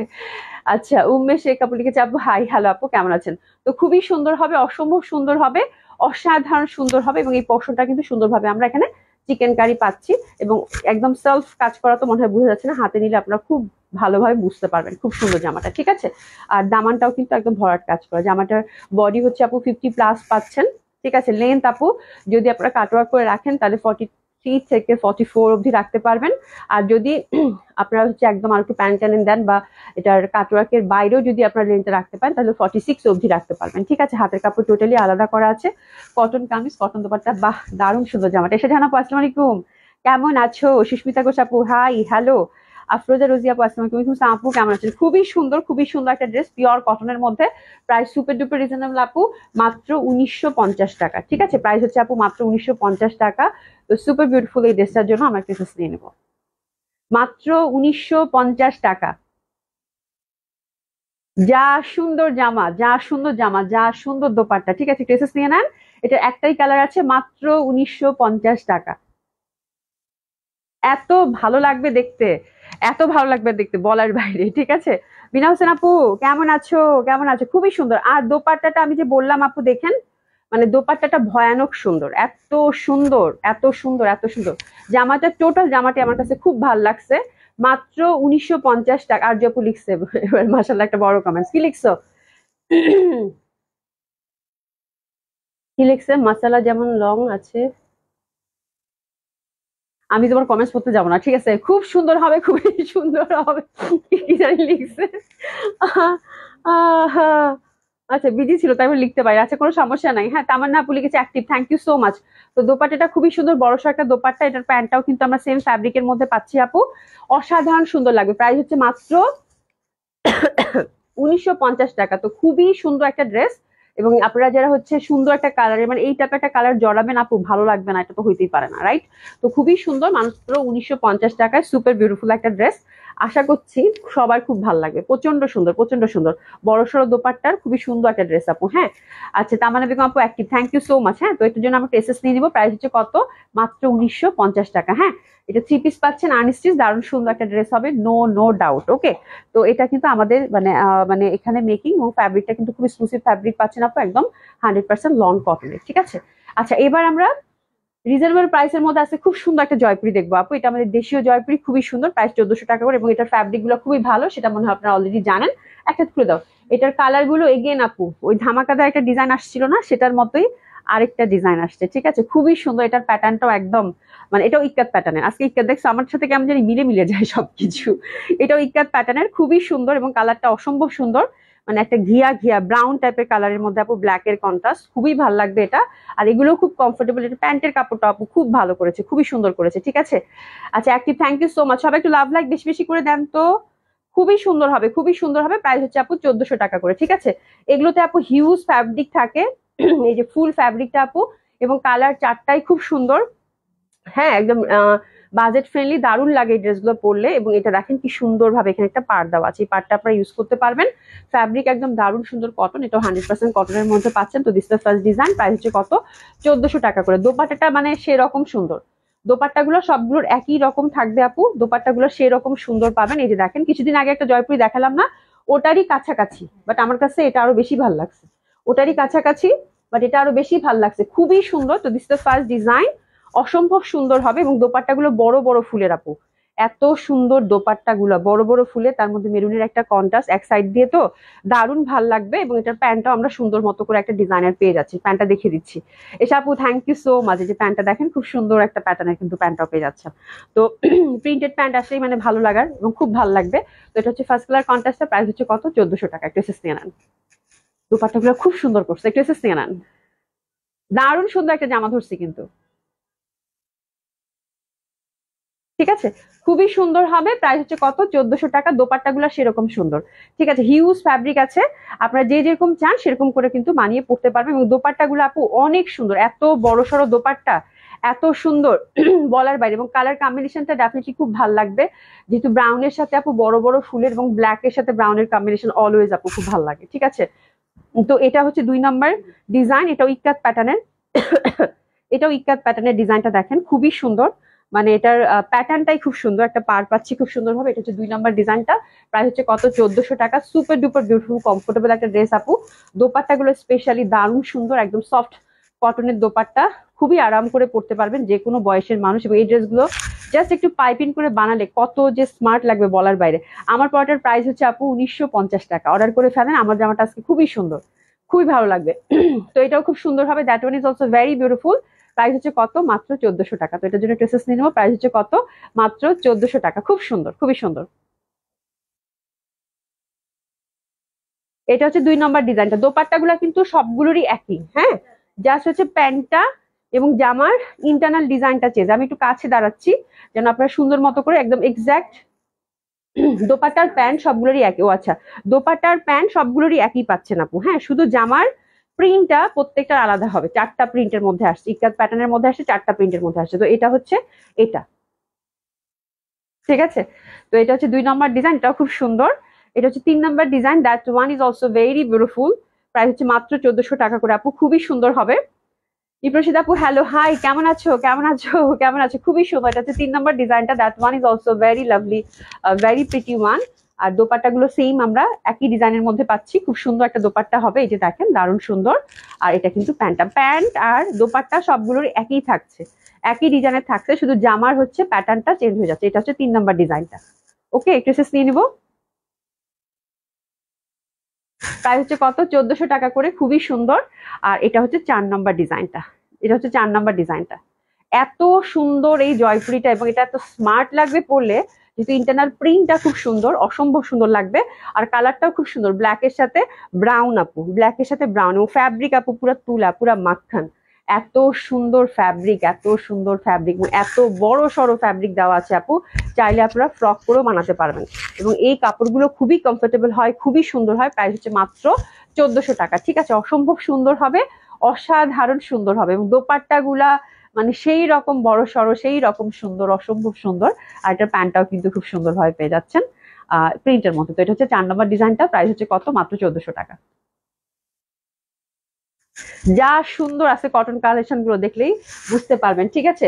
আচ্ছা উমেশ শেখ আপু লিখেছে আপু হাই হ্যালো আপু কেমন আছেন তো খুবই সুন্দর হবে অসম্ভব সুন্দর হবে অসাধারণ সুন্দর হবে এবং এই পশনটা কিন্তু সুন্দরভাবে আমরা এখানে চিকেন কারি পাচ্ছি এবং একদম সেলফ কাজ করা তো মনে হয় বোঝা যাচ্ছে না হাতে নিলে আপনারা খুব ভালোভাবে বুঝতে পারবেন খুব সুন্দর জামাটা ঠিক আছে আর দামানটাও কিন্তু একদম ভরাট কাজ করা জামাটার বডি হচ্ছে আপু ফিফটি প্লাস পাচ্ছেন ঠিক আছে লেন্থ আপু যদি আপনারা কাটওয়ার্ক করে রাখেন তাহলে ফর্টি থ্রি থেকে ফর্টি ফোর অবধি রাখতে পারবেন আর যদি আপনারা হচ্ছে একদম আর একটু প্যান্ট টেলেন দেন বা এটার কাটওয়ার্কের বাইরেও যদি আপনারা লেনটা রাখতে পারেন তাহলে ফর্টি সিক্স অবধি রাখতে পারবেন ঠিক আছে হাতের কাপড় টোটালি আলাদা করা আছে কটন কামিজ কটন দোপারটা বাহ দারুণ সুন্দর জামাটা এসে জানাবো আসসালামু কেমন আছো সুস্মিতা গোসাপু হাই হ্যালো আফরোজা রোজিয়া আপু তুমি আলাইকুম আপু কেমন আছেন খুবই সুন্দর খুবই সুন্দর একটা ড্রেস পিওর কটনের মধ্যে প্রাইস সুপার ডুপার রিজনেবল আপু মাত্র উনিশশো টাকা ঠিক আছে প্রাইস হচ্ছে আপু মাত্র উনিশশো টাকা তো সুপার বিউটিফুল এই ড্রেসটার জন্য আমরা ড্রেস নিয়ে নেব মাত্র উনিশশো টাকা যা সুন্দর জামা যা সুন্দর জামা যা সুন্দর দোপাট্টা ঠিক আছে ড্রেসেস নিয়ে নেন এটা একটাই কালার আছে মাত্র উনিশশো টাকা এত ভালো লাগবে দেখতে এত ভালো লাগবে দেখতে বলার বাইরে ঠিক আছে বিনা হোসেন আপু কেমন আছো কেমন আছো খুবই সুন্দর আর দোপাট্টাটা আমি যে বললাম আপু দেখেন মানে দোপাট্টাটা ভয়ানক সুন্দর এত সুন্দর এত সুন্দর এত সুন্দর জামাটা টোটাল জামাটি আমার কাছে খুব ভালো লাগছে মাত্র উনিশশো পঞ্চাশ টাকা আর জপু লিখছে এবার মাসাল্লাহ একটা বড় কমেন্টস কি লিখছো কি লিখছে মশালা যেমন লং আছে আমি তোমার কমেন্টস পড়তে যাবো না ঠিক আছে খুব সুন্দর হবে খুবই সুন্দর হবে লিখছে আচ্ছা বিজি ছিল তাই লিখতে পারি আচ্ছা কোনো সমস্যা নাই হ্যাঁ না পুলি গেছে active thank you so much তো দোপাট্টাটা খুবই সুন্দর সর একটা দোপাট্টা এটার প্যান্টটাও কিন্তু আমরা সেম ফ্যাব্রিকের মধ্যে পাচ্ছি আপু অসাধারণ সুন্দর লাগবে প্রাইস হচ্ছে মাত্র উনিশশো টাকা তো খুবই সুন্দর একটা ড্রেস এবং আপনারা যারা হচ্ছে সুন্দর একটা কালারের মানে এই টাইপের একটা কালার জড়াবেন আপু ভালো লাগবে না এটা তো হইতেই পারে না রাইট তো খুবই সুন্দর মাত্র উনিশশো টাকায় সুপার বিউটিফুল একটা ড্রেস আশা করছি সবার খুব ভালো লাগবে প্রচন্ড সুন্দর প্রচন্ড সুন্দর বড় সড়ো দোপাট্টার খুবই সুন্দর একটা ড্রেস আপু হ্যাঁ আচ্ছা তামানা বেগম আপু active thank you so much হ্যাঁ তো এটার জন্য আমরা এসএস নিয়ে দিব প্রাইস হচ্ছে কত মাত্র উনিশশো টাকা হ্যাঁ এটা থ্রি পিস পাচ্ছেন আনস্টিচ দারুণ সুন্দর একটা ড্রেস হবে নো নো ডাউট ওকে তো এটা কিন্তু আমাদের মানে মানে এখানে মেকিং ও ফ্যাব্রিকটা কিন্তু খুব এক্সক্লুসিভ ফ্যাব্রিক পাচ্ছেন আপু একদম হান্ড্রেড পার্সেন্ট লং কটনের ঠিক আছে আচ্ছা এবার আমরা রিজনেবল এর মধ্যে আছে খুব সুন্দর একটা জয়পুরি দেখবো আপু এটা আমাদের দেশীয় জয়পুরি খুবই সুন্দর প্রাইস চোদ্দশো টাকা করে এবং এটার ফ্যাব্রিক গুলো খুবই ভালো সেটা মনে হয় আপনারা অলরেডি জানেন একটা খুলে দাও এটার কালার গুলো এগেন আপু ওই ধামাকাদার একটা ডিজাইন আসছিল না সেটার মতোই আরেকটা ডিজাইন আসছে ঠিক আছে খুবই সুন্দর এটার প্যাটার্নটাও একদম মানে এটাও ইকাত প্যাটার্নের আজকে ইকাত দেখছো আমার সাথে কেমন জানি মিলে মিলে যায় সবকিছু এটাও ইকাত প্যাটার্নের খুবই সুন্দর এবং কালারটা অসম্ভব সুন্দর মানে একটা ঘিয়া ঘিয়া ব্রাউন টাইপের কালারের মধ্যে আপু এর কন্ট্রাস্ট খুবই ভালো লাগবে এটা আর এগুলো খুব কমফোর্টেবল এটা প্যান্টের কাপড়টা আপু খুব ভালো করেছে খুবই সুন্দর করেছে ঠিক আছে আচ্ছা একটি থ্যাংক ইউ সো মাচ সবাই একটু লাভ লাইক বেশি বেশি করে দেন তো খুবই সুন্দর হবে খুবই সুন্দর হবে প্রাইস হচ্ছে আপু চোদ্দশো টাকা করে ঠিক আছে এগুলোতে আপু হিউজ ফ্যাব্রিক থাকে এই যে ফুল ফ্যাব্রিকটা আপু এবং কালার চারটাই খুব সুন্দর হ্যাঁ একদম আহ বাজেট ফ্রেন্ডলি দারুণ লাগে এই ড্রেসগুলো পরলে এবং এটা দেখেন কি সুন্দরভাবে এখানে একটা পার দেওয়া আছে এই পার্টটা আপনারা ইউজ করতে পারবেন ফ্যাব্রিক একদম দারুণ সুন্দর কটন এটা হান্ড্রেড পার্সেন্ট কটনের মধ্যে পাচ্ছেন তো দিস ফার্স্ট ডিজাইন প্রাইস হচ্ছে কত চোদ্দশো টাকা করে দোপাটাটা মানে সেরকম সুন্দর দোপাট্টাগুলো সবগুলোর একই রকম থাকবে আপু দোপাট্টাগুলো সেরকম সুন্দর পাবেন এই যে দেখেন কিছুদিন আগে একটা জয়পুরি দেখালাম না ওটারই কাছাকাছি বাট আমার কাছে এটা আরো বেশি ভালো লাগছে ওটারই কাছাকাছি বাট এটা আরো বেশি ভালো লাগছে খুবই সুন্দর তো দিস দ্য ফার্স্ট ডিজাইন অসম্ভব সুন্দর হবে এবং দোপাট্টাগুলো বড় বড় ফুলের আপু এত সুন্দর দোপাট্টাগুলো বড় বড় ফুলে তার মধ্যে মেরুনের একটা কন্টাস এক সাইড দিয়ে তো দারুণ ভাল লাগবে এবং এটার প্যান্টটাও আমরা সুন্দর মতো করে একটা ডিজাইনার পেয়ে যাচ্ছি প্যান্টটা দেখিয়ে দিচ্ছি এসে আপু থ্যাংক ইউ সো মাঝে যে প্যান্টটা দেখেন খুব সুন্দর একটা প্যাটার্নের কিন্তু প্যান্টটাও পেয়ে যাচ্ছে তো প্রিন্টেড প্যান্ট আসলেই মানে ভালো লাগার এবং খুব ভালো লাগবে তো এটা হচ্ছে ফার্স্ট কালার কন্টাসটা প্রাইস হচ্ছে কত চোদ্দশো টাকা একটু এসেস নিয়ে নেন দোপাট্টাগুলো খুব সুন্দর করছে একটু এসেস নিয়ে নেন দারুণ সুন্দর একটা জামা ধরছি কিন্তু ঠিক আছে খুবই সুন্দর হবে প্রাইস হচ্ছে কত চোদ্দশো টাকা দোপাট্টা গুলা সেরকম সুন্দর ঠিক আছে হিউজ ফ্যাব্রিক আছে আপনারা যে যেরকম চান সেরকম করে কিন্তু মানিয়ে পড়তে পারবেন এবং দোপাট্টা গুলো আপু অনেক সুন্দর এত বড় সড়ো দোপাট্টা এত সুন্দর বলার বাইরে এবং কালার কম্বিনেশনটা ডেফিনেটলি খুব ভালো লাগবে যেহেতু ব্রাউনের সাথে আপু বড় বড় ফুলের এবং ব্ল্যাকের সাথে ব্রাউনের কম্বিনেশন অলওয়েজ আপু খুব ভালো লাগে ঠিক আছে তো এটা হচ্ছে দুই নম্বর ডিজাইন এটাও ইকাত প্যাটার্নের এটাও ইকাত প্যাটার্নের ডিজাইনটা দেখেন খুবই সুন্দর মানে এটার প্যাটার্নটাই খুব সুন্দর একটা পার পাচ্ছি খুব সুন্দর ভাবে এটা হচ্ছে দুই নম্বর ডিজাইনটা প্রায় হচ্ছে কত চোদ্দশো টাকা সুপার ডুপার বিউটিফুল কমফোর্টেবল একটা ড্রেস আপু গুলো স্পেশালি দারুণ সুন্দর একদম সফট কটনের দোপাট্টা খুবই আরাম করে পড়তে পারবেন যে কোনো বয়সের মানুষ এবং এই ড্রেসগুলো জাস্ট একটু পাইপিং করে বানালে কত যে স্মার্ট লাগবে বলার বাইরে আমার পরটার প্রাইস হচ্ছে আপু উনিশশো টাকা অর্ডার করে ফেলেন আমার জামাটা আজকে খুবই সুন্দর খুবই ভালো লাগবে তো এটাও খুব সুন্দর হবে that one is also very beautiful price হচ্ছে কত মাত্র চোদ্দশো টাকা তো এটার জন্য ড্রেসেস নিয়ে নেবো প্রাইস হচ্ছে কত মাত্র চোদ্দশো টাকা খুব সুন্দর খুবই সুন্দর এটা হচ্ছে দুই নম্বর ডিজাইনটা দোপাট্টাগুলো কিন্তু সবগুলোরই একই হ্যাঁ জাস্ট হচ্ছে প্যান্টটা এবং জামার ইন্টারনাল ডিজাইনটা চেঞ্জ আমি একটু কাছে দাঁড়াচ্ছি যেন আপনারা সুন্দর মতো করে একদম এক্স্যাক্ট দোপাট্টার প্যান্ট সবগুলোরই একই ও আচ্ছা দোপাট্টার প্যান্ট সবগুলোরই একই পাচ্ছেন আপু হ্যাঁ শুধু জামার প্রিন্টটা প্রত্যেকটা আলাদা হবে চারটা প্রিন্টের মধ্যে আসছে ইকাত প্যাটার্নের মধ্যে আসছে চারটা প্রিন্টের মধ্যে আসছে তো এটা হচ্ছে এটা ঠিক আছে তো এটা হচ্ছে দুই নম্বর ডিজাইন এটাও খুব সুন্দর এটা হচ্ছে তিন নম্বর design that one is also very beautiful প্রায় হচ্ছে মাত্র চোদ্দশো টাকা করে আপু খুবই সুন্দর হবে ইপ্রসিদ আপু হ্যালো হাই কেমন আছো কেমন আছো কেমন আছো খুবই সুন্দর এটা হচ্ছে তিন নম্বর ডিজাইনটা that one is also very lovely very pretty one আর দোপাট্টাগুলো সেম আমরা একই ডিজাইনের মধ্যে পাচ্ছি খুব সুন্দর একটা দোপাট্টা হবে এই যে দেখেন দারুণ সুন্দর আর এটা কিন্তু প্যান্টটা প্যান্ট আর দোপাট্টা সবগুলোর একই থাকছে একই ডিজাইনের থাকছে শুধু জামার হচ্ছে প্যাটার্নটা চেঞ্জ হয়ে যাচ্ছে এটা হচ্ছে তিন নম্বর ডিজাইনটা ওকে একটু শেষ নিয়ে নিব প্রায় হচ্ছে কত চোদ্দশো টাকা করে খুবই সুন্দর আর এটা হচ্ছে চার নম্বর ডিজাইনটা এটা হচ্ছে চার নম্বর ডিজাইনটা এত সুন্দর এই জয়পুরিটা এবং এটা এত স্মার্ট লাগবে পড়লে যেহেতু ইন্টারনাল প্রিন্টটা খুব সুন্দর অসম্ভব সুন্দর লাগবে আর কালারটাও খুব সুন্দর ব্ল্যাকের সাথে ব্রাউন আপু ব্ল্যাকের সাথে ব্রাউন এবং ফ্যাব্রিক আপু পুরো তুলা পুরো মাখান এত সুন্দর ফ্যাব্রিক এত সুন্দর ফ্যাব্রিক এত বড় সড়ো ফ্যাব্রিক দেওয়া আছে আপু চাইলে আপনারা ফ্রক করেও বানাতে পারবেন এবং এই কাপড়গুলো খুবই কমফোর্টেবল হয় খুবই সুন্দর হয় প্রাইস হচ্ছে মাত্র চোদ্দশো টাকা ঠিক আছে অসম্ভব সুন্দর হবে অসাধারণ সুন্দর হবে এবং দোপাট্টাগুলা মানে সেই রকম বড় সড়ো সেই রকম সুন্দর অসম্ভব সুন্দর আর এটার প্যান্টটাও কিন্তু খুব সুন্দরভাবে পেয়ে যাচ্ছেন প্রিন্টের মতো তো এটা হচ্ছে চার নম্বর ডিজাইনটা প্রাইস হচ্ছে কত মাত্র চোদ্দশো টাকা যা সুন্দর আছে কটন কালেকশন গুলো দেখলেই বুঝতে পারবেন ঠিক আছে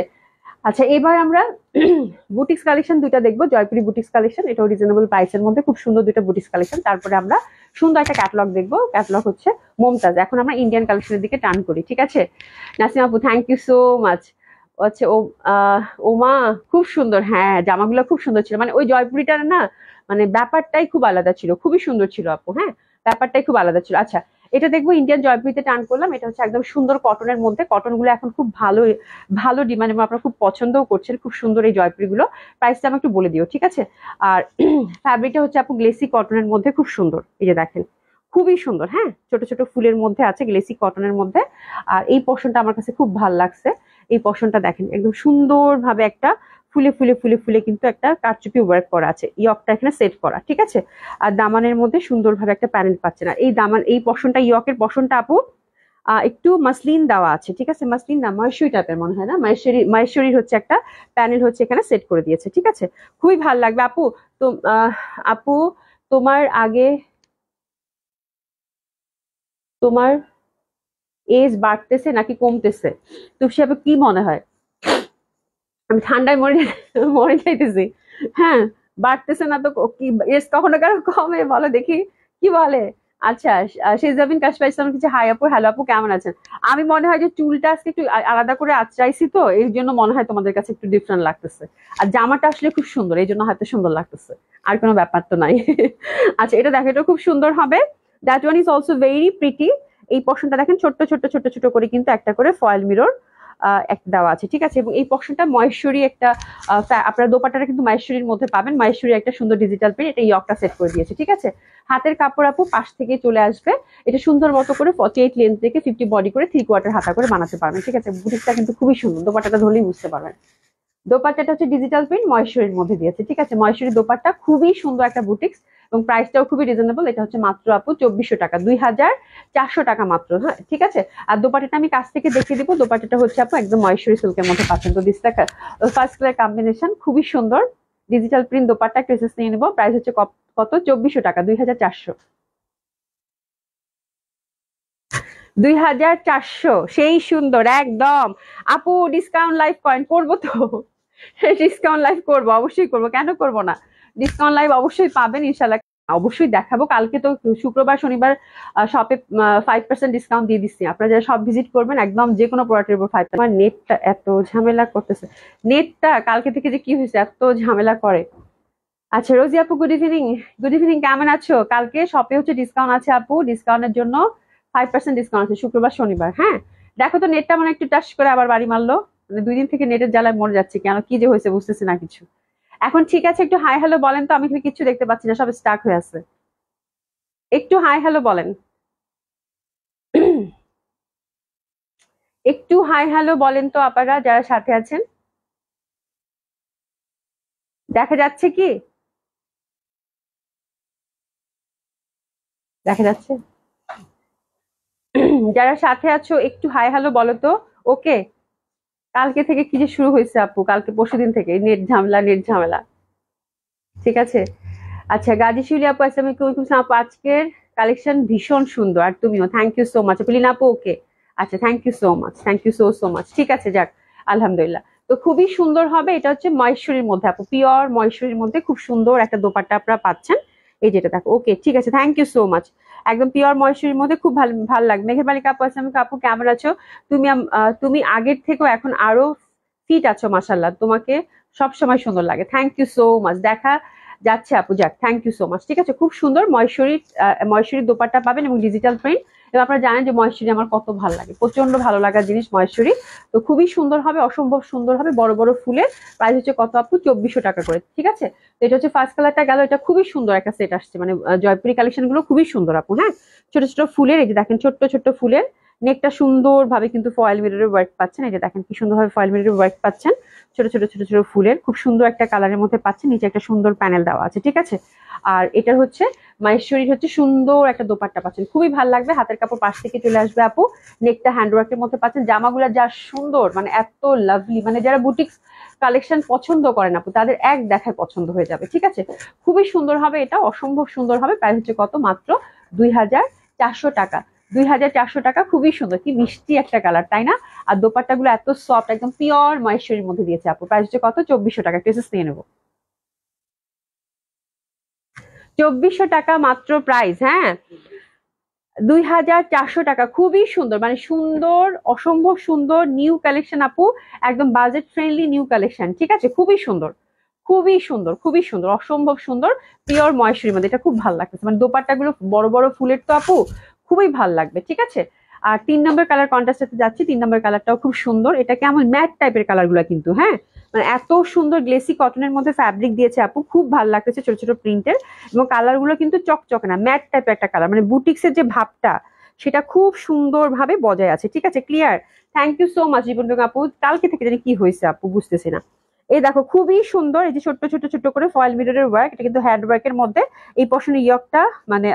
আচ্ছা এবার আমরা বুটিক্স কালেকশন দুইটা দেখবো জয়পুরি বুটিক্স কালেকশন এটাও রিজনেবল প্রাইসের মধ্যে খুব সুন্দর দুইটা বুটিক্স কালেকশন তারপরে আমরা সুন্দর একটা ক্যাটলগ দেখবো ক্যাটলগ হচ্ছে মমতাজ এখন আমরা ইন্ডিয়ান কালেকশনের দিকে টান করি ঠিক আছে নাসিমা আপু থ্যাংক ইউ সো মাচ হচ্ছে ও ওমা খুব সুন্দর হ্যাঁ জামাগুলো খুব সুন্দর ছিল মানে ওই জয়পুরিটার না মানে ব্যাপারটাই খুব আলাদা ছিল খুবই সুন্দর ছিল আপু হ্যাঁ ব্যাপারটাই খুব আলাদা ছিল আচ্ছা এটা দেখবো ইন্ডিয়ান জয়পুরিতে টান করলাম এটা হচ্ছে একদম সুন্দর কটনের মধ্যে কটন গুলো এখন খুব ভালো ভালো ডিমান্ড এবং আপনারা খুব পছন্দও করছেন খুব সুন্দর এই গুলো প্রাইসটা আমি একটু বলে দিও ঠিক আছে আর ফ্যাব্রিকটা হচ্ছে আপু গ্লেসি কটনের মধ্যে খুব সুন্দর এই যে দেখেন খুবই সুন্দর হ্যাঁ ছোট ছোট ফুলের মধ্যে আছে গ্লেসি কটনের মধ্যে আর এই পশনটা আমার কাছে খুব ভাল লাগছে এই পশনটা দেখেন একদম সুন্দরভাবে একটা ফুলে ফুলে ফুলে ফুলে কিন্তু একটা কারচুপি ওয়ার্ক করা আছে ইয়কটা এখানে সেট করা ঠিক আছে আর দামানের মধ্যে সুন্দরভাবে একটা প্যানেল পাচ্ছে না এই দামান এই পশনটা ইয়কের পশনটা আপু একটু মাসলিন দেওয়া আছে ঠিক আছে মাসলিন না মহেশ্বরী টাইপের মনে হয় না মহেশ্বরী মহেশ্বরীর হচ্ছে একটা প্যানেল হচ্ছে এখানে সেট করে দিয়েছে ঠিক আছে খুবই ভাল লাগবে আপু তো আপু তোমার আগে তোমার এজ বাড়তেছে নাকি কমতেছে তো সে কি মনে হয় আমি ঠান্ডায় মরে মরে যাইতেছি হ্যাঁ বাড়তেছে না তো কি কখনো কারো কমে বলো দেখি কি বলে আচ্ছা শেজাবিন কাশফা ইসলাম কিছু হাই আপু হ্যালো আপু কেমন আছেন আমি মনে হয় যে চুলটা আজকে একটু আলাদা করে আচরাইছি তো এই জন্য মনে হয় তোমাদের কাছে একটু ডিফারেন্ট লাগতেছে আর জামাটা আসলে খুব সুন্দর এই জন্য হয়তো সুন্দর লাগতেছে আর কোনো ব্যাপার তো নাই আচ্ছা এটা দেখো এটা খুব সুন্দর হবে that one is also very pretty এই পশনটা দেখেন ছোট্ট ছোট্ট ছোট্ট ছোট করে কিন্তু একটা করে ফয়েল মিরর একটা দেওয়া আছে ঠিক আছে এবং এই পকশনটা মহেশ্বরী একটা আপনারা দোপাটাটা কিন্তু মহেশ্বরীর মধ্যে পাবেন মহেশ্বরী একটা সুন্দর ডিজিটাল পেন এটা ইয়কটা সেট করে দিয়েছে ঠিক আছে হাতের কাপড় আপু পাশ থেকে চলে আসবে এটা সুন্দর মতো করে ফর্টি এইট লেন্থ থেকে ফিফটি বডি করে থ্রি কোয়ার্টার হাতা করে বানাতে পারবেন ঠিক আছে বুটিকটা কিন্তু খুবই সুন্দর দোপাটাটা ধরলেই বুঝতে পারবেন দোপাটাটা হচ্ছে ডিজিটাল পেন মহেশ্বরীর মধ্যে দিয়েছে ঠিক আছে মহেশ্বরী দোপাট্টা খুবই সুন্দর একটা বুটিক্স এবং প্রাইসটাও খুবই রিজনেবল এটা হচ্ছে মাত্র আপু চব্বিশশো টাকা দুই হাজার চারশো টাকা মাত্র হ্যাঁ ঠিক আছে আর দোপাটিটা আমি কাছ থেকে দেখিয়ে দিব দোপাটিটা হচ্ছে আপু একদম মহেশ্বরী সিল্কের মধ্যে পাচ্ছেন তো দিস টাকা ফার্স্ট কালার কম্বিনেশন খুবই সুন্দর ডিজিটাল প্রিন্ট দোপাট্টা ক্রেসেস নিয়ে নেবো প্রাইস হচ্ছে কত চব্বিশশো টাকা দুই হাজার চারশো দুই হাজার চারশো সেই সুন্দর একদম আপু ডিসকাউন্ট লাইফ কয়েন করবো তো ডিসকাউন্ট লাইফ করবো অবশ্যই করবো কেন করবো না ডিসকাউন্ট লাইভ অবশ্যই পাবেন ইনশাল্লাহ অবশ্যই দেখাবো কালকে তো শুক্রবার শনিবার শপে ফাইভ পার্সেন্ট ডিসকাউন্ট দিয়ে দিচ্ছি আপনারা যারা সব ভিজিট করবেন একদম যে কোনো প্রোডাক্টের উপর ফাইভ আমার নেটটা এত ঝামেলা করতেছে নেটটা কালকে থেকে যে কি হয়েছে এত ঝামেলা করে আচ্ছা রোজি আপু গুড ইভিনিং গুড ইভিনিং কেমন আছো কালকে শপে হচ্ছে ডিসকাউন্ট আছে আপু ডিসকাউন্টের জন্য ফাইভ পার্সেন্ট ডিসকাউন্ট আছে শুক্রবার শনিবার হ্যাঁ দেখো তো নেটটা মানে একটু টাচ করে আবার বাড়ি মারলো মানে দুই দিন থেকে নেটের জ্বালায় মরে যাচ্ছে কেন কি যে হয়েছে বুঝতেছে না কিছু এখন ঠিক আছে একটু হাই হ্যালো বলেন তো আমি কিছু দেখতে পাচ্ছি না সব স্টাক হয়ে আছে একটু হাই হ্যালো বলেন একটু হাই হ্যালো বলেন তো আপনারা যারা সাথে আছেন দেখা যাচ্ছে কি দেখা যাচ্ছে যারা সাথে আছো একটু হাই হ্যালো বলো তো ওকে কালকে থেকে কি যে শুরু হয়েছে আপু কালকে পরশু দিন থেকে নেট ঝামেলা নেট ঝামেলা ঠিক আছে আচ্ছা গাজী শিউলি আপু আসসালামাইকুম আপু আজকের কালেকশন ভীষণ সুন্দর আর তুমিও থ্যাংক ইউ সো মাচ প্লিন আপু ওকে আচ্ছা thank you so much thank you so so much ঠিক আছে যাক আলহামদুলিল্লাহ তো খুবই সুন্দর হবে এটা হচ্ছে মহেশ্বরীর মধ্যে আপু পিওর মহেশ্বরীর মধ্যে খুব সুন্দর একটা দোপাট্টা আপনারা পাচ্ছেন এই যেটা দেখো ওকে ঠিক আছে থ্যাংক ইউ সো মাচ একদম পিওর ময়েশ্চারের মধ্যে খুব ভালো ভালো লাগে মেঘের বালিকা আপু আসলাম কেমন আছো তুমি তুমি আগের থেকেও এখন আরো ফিট আছো মাসাল্লাহ তোমাকে সবসময় সুন্দর লাগে থ্যাংক ইউ সো মাচ দেখা যাচ্ছে আপু যাক থ্যাংক ইউ সো মাচ ঠিক আছে খুব সুন্দর ময়সুরির ময়সুরির দোপাট্টা পাবেন এবং ডিজিটাল প্রিন্ট এবার আপনারা জানেন যে মহেশ্বরী আমার কত ভালো লাগে প্রচন্ড ভালো লাগার জিনিস মহেশ্বরী তো খুবই সুন্দর হবে অসম্ভব সুন্দর হবে বড় বড় ফুলের প্রাইস হচ্ছে কত আপু চব্বিশশো টাকা করে ঠিক আছে তো এটা হচ্ছে ফার্স্ট কালারটা গেল এটা খুবই সুন্দর একটা সেট আসছে মানে জয়পুরি কালেকশনগুলো খুবই সুন্দর আপু হ্যাঁ ছোট ছোট ফুলের এই যে দেখেন ছোট্ট ছোট্ট ফুলের নেকটা সুন্দরভাবে কিন্তু ফয়েল মিররের ওয়ার্ক পাচ্ছেন এই যে দেখেন কি সুন্দরভাবে ফয়েল মিররের ওয়ার্ক পাচ্ছেন ছোট ছোট ছোট ছোট ফুলের খুব সুন্দর একটা কালারের মধ্যে পাচ্ছেন নিচে একটা সুন্দর প্যানেল দেওয়া আছে ঠিক আছে আর এটা হচ্ছে মাহেশ্বরীর হচ্ছে সুন্দর একটা দোপাট্টা পাচ্ছেন খুবই ভালো লাগবে হাতের কাপড় পাশ থেকে চলে আসবে আপু নেকটা হ্যান্ডওয়ার্কের মধ্যে পাচ্ছেন জামাগুলো যা সুন্দর মানে এত লাভলি মানে যারা বুটিক্স কালেকশন পছন্দ করেন আপু তাদের এক দেখায় পছন্দ হয়ে যাবে ঠিক আছে খুবই সুন্দর হবে এটা অসম্ভব সুন্দর হবে প্রাইস হচ্ছে কত মাত্র দুই হাজার চারশো টাকা দুই টাকা খুবই সুন্দর কি মিষ্টি একটা কালার তাই না আর দোপাট্টা গুলো এত সফট একদম পিওর ময়েশ্চারের মধ্যে দিয়েছে আপু প্রাইস হচ্ছে কত চব্বিশশো টাকা ড্রেসেস নিয়ে নেবো চব্বিশশো টাকা মাত্র প্রাইস হ্যাঁ দুই হাজার চারশো টাকা খুবই সুন্দর মানে সুন্দর অসম্ভব সুন্দর নিউ কালেকশন আপু একদম বাজেট ফ্রেন্ডলি নিউ কালেকশন ঠিক আছে খুবই সুন্দর খুবই সুন্দর খুবই সুন্দর অসম্ভব সুন্দর পিওর ময়সুরির মধ্যে এটা খুব ভালো লাগতেছে মানে দোপাট্টা গুলো বড় বড় ফুলের তো আপু খুবই ভাল লাগবে ঠিক আছে আর তিন নম্বর কালার কন্ট্রাস্টে যাচ্ছি তিন নম্বর কালারটাও খুব সুন্দর এটা কেমন ম্যাট টাইপের কালারগুলো কিন্তু হ্যাঁ মানে এত সুন্দর গ্লেসি কটনের মধ্যে ফ্যাব্রিক দিয়েছে আপু খুব ভালো লাগতেছে ছোট ছোট প্রিন্টের এবং কালারগুলো কিন্তু চকচকে না ম্যাট টাইপের একটা কালার মানে বুটিক্সের যে ভাবটা সেটা খুব সুন্দরভাবে বজায় আছে ঠিক আছে clear thank you so much Jibon আপু কালকে থেকে জানি কি হয়েছে আপু বুঝতেছি না এই দেখো খুবই সুন্দর এই যে ছোট্ট ছোট্ট ছোট্ট করে ফয়েল এর ওয়ার্ক এটা কিন্তু হ্যান্ড ওয়ার্কের মধ্যে এই পশনের ইয়কটা মানে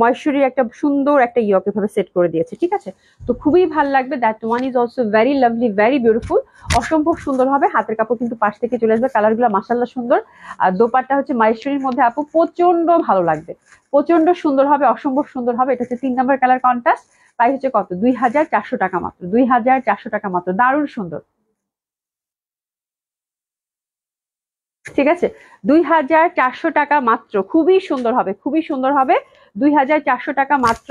ময়সুরির একটা সুন্দর একটা ইয়ক এভাবে সেট করে দিয়েছে ঠিক আছে তো খুবই ভাল লাগবে that one is also very lovely very beautiful অসম্ভব সুন্দর হবে হাতের কাপড় কিন্তু পাশ থেকে চলে আসবে কালারগুলো মাসাল্লা সুন্দর আর দোপারটা হচ্ছে ময়সুরির মধ্যে আপু প্রচন্ড ভালো লাগবে প্রচন্ড সুন্দর হবে অসম্ভব সুন্দর হবে এটা হচ্ছে তিন নম্বর কালার কন্ট্রাস্ট প্রাইস হচ্ছে কত দুই হাজার চারশো টাকা মাত্র দুই হাজার চারশো টাকা মাত্র দারুণ সুন্দর ঠিক আছে দুই হাজার চারশো টাকা মাত্র খুবই সুন্দর হবে খুবই সুন্দর হবে দুই হাজার চারশো টাকা মাত্র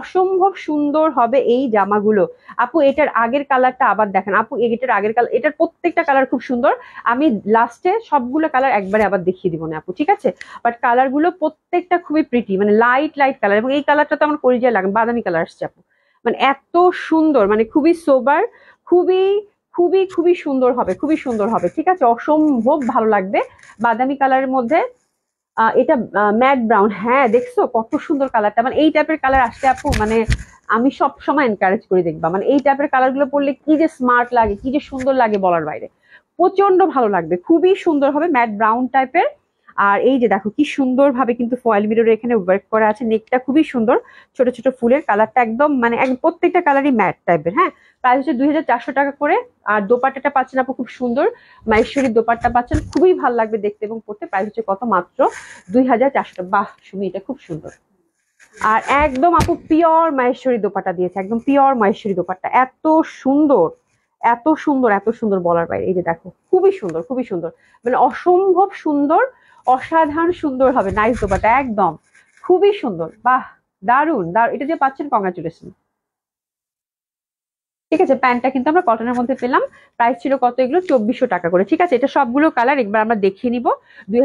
অসম্ভব সুন্দর হবে এই জামাগুলো আপু এটার আগের কালারটা আবার দেখেন আপু এটার আগের কালার এটার প্রত্যেকটা কালার খুব সুন্দর আমি লাস্টে সবগুলো কালার একবারে আবার দেখিয়ে দিব না আপু ঠিক আছে বাট কালারগুলো প্রত্যেকটা খুবই প্রিটি মানে লাইট লাইট কালার এবং এই কালারটা তো আমার পরিচয় লাগে বাদামি কালার আসছে আপু মানে এত সুন্দর মানে খুবই সোবার খুবই খুবই খুবই সুন্দর হবে খুবই সুন্দর হবে ঠিক আছে অসম্ভব ভালো লাগবে বাদামি কালারের মধ্যে এটা ম্যাট ব্রাউন হ্যাঁ দেখছো কত সুন্দর কালারটা মানে এই টাইপের কালার আসতে আপু মানে আমি সব সময় এনকারেজ করে দেখবা মানে এই টাইপের কালারগুলো পড়লে কি যে স্মার্ট লাগে কি যে সুন্দর লাগে বলার বাইরে প্রচন্ড ভালো লাগবে খুবই সুন্দর হবে ম্যাট ব্রাউন টাইপের আর এই যে দেখো কি সুন্দরভাবে কিন্তু ফয়েল মিরর এখানে ওয়ার্ক করা আছে নেকটা খুবই সুন্দর ছোট ছোট ফুলের কালারটা একদম মানে প্রত্যেকটা কালারই ম্যাট টাইপের হ্যাঁ প্রাইস হচ্ছে দুই টাকা করে আর দোপাট্টাটা পাচ্ছেন আপু খুব সুন্দর মাহেশ্বরীর দোপাট্টা পাচ্ছেন খুবই ভালো লাগবে দেখতে এবং পড়তে প্রাইস হচ্ছে কত মাত্র দুই হাজার চারশো বাহ শুনি এটা খুব সুন্দর আর একদম আপু পিওর মাহেশ্বরী দোপাটা দিয়েছে একদম পিওর মাহেশ্বরী দোপাটা এত সুন্দর এত সুন্দর এত সুন্দর বলার বাইরে এই যে দেখো খুবই সুন্দর খুবই সুন্দর মানে অসম্ভব সুন্দর অসাধারণ সুন্দর হবে নাইস দোপাটা একদম খুবই সুন্দর বাহ দারুন দারুন এটা যে পাচ্ছেন কংগ্রাচুলেশন ঠিক আছে প্যান্টটা কিন্তু আমরা কটনের মধ্যে পেলাম প্রাইস ছিল কত এগুলো চব্বিশশো টাকা করে ঠিক আছে এটা সবগুলো কালার একবার আমরা দেখিয়ে নিব দুই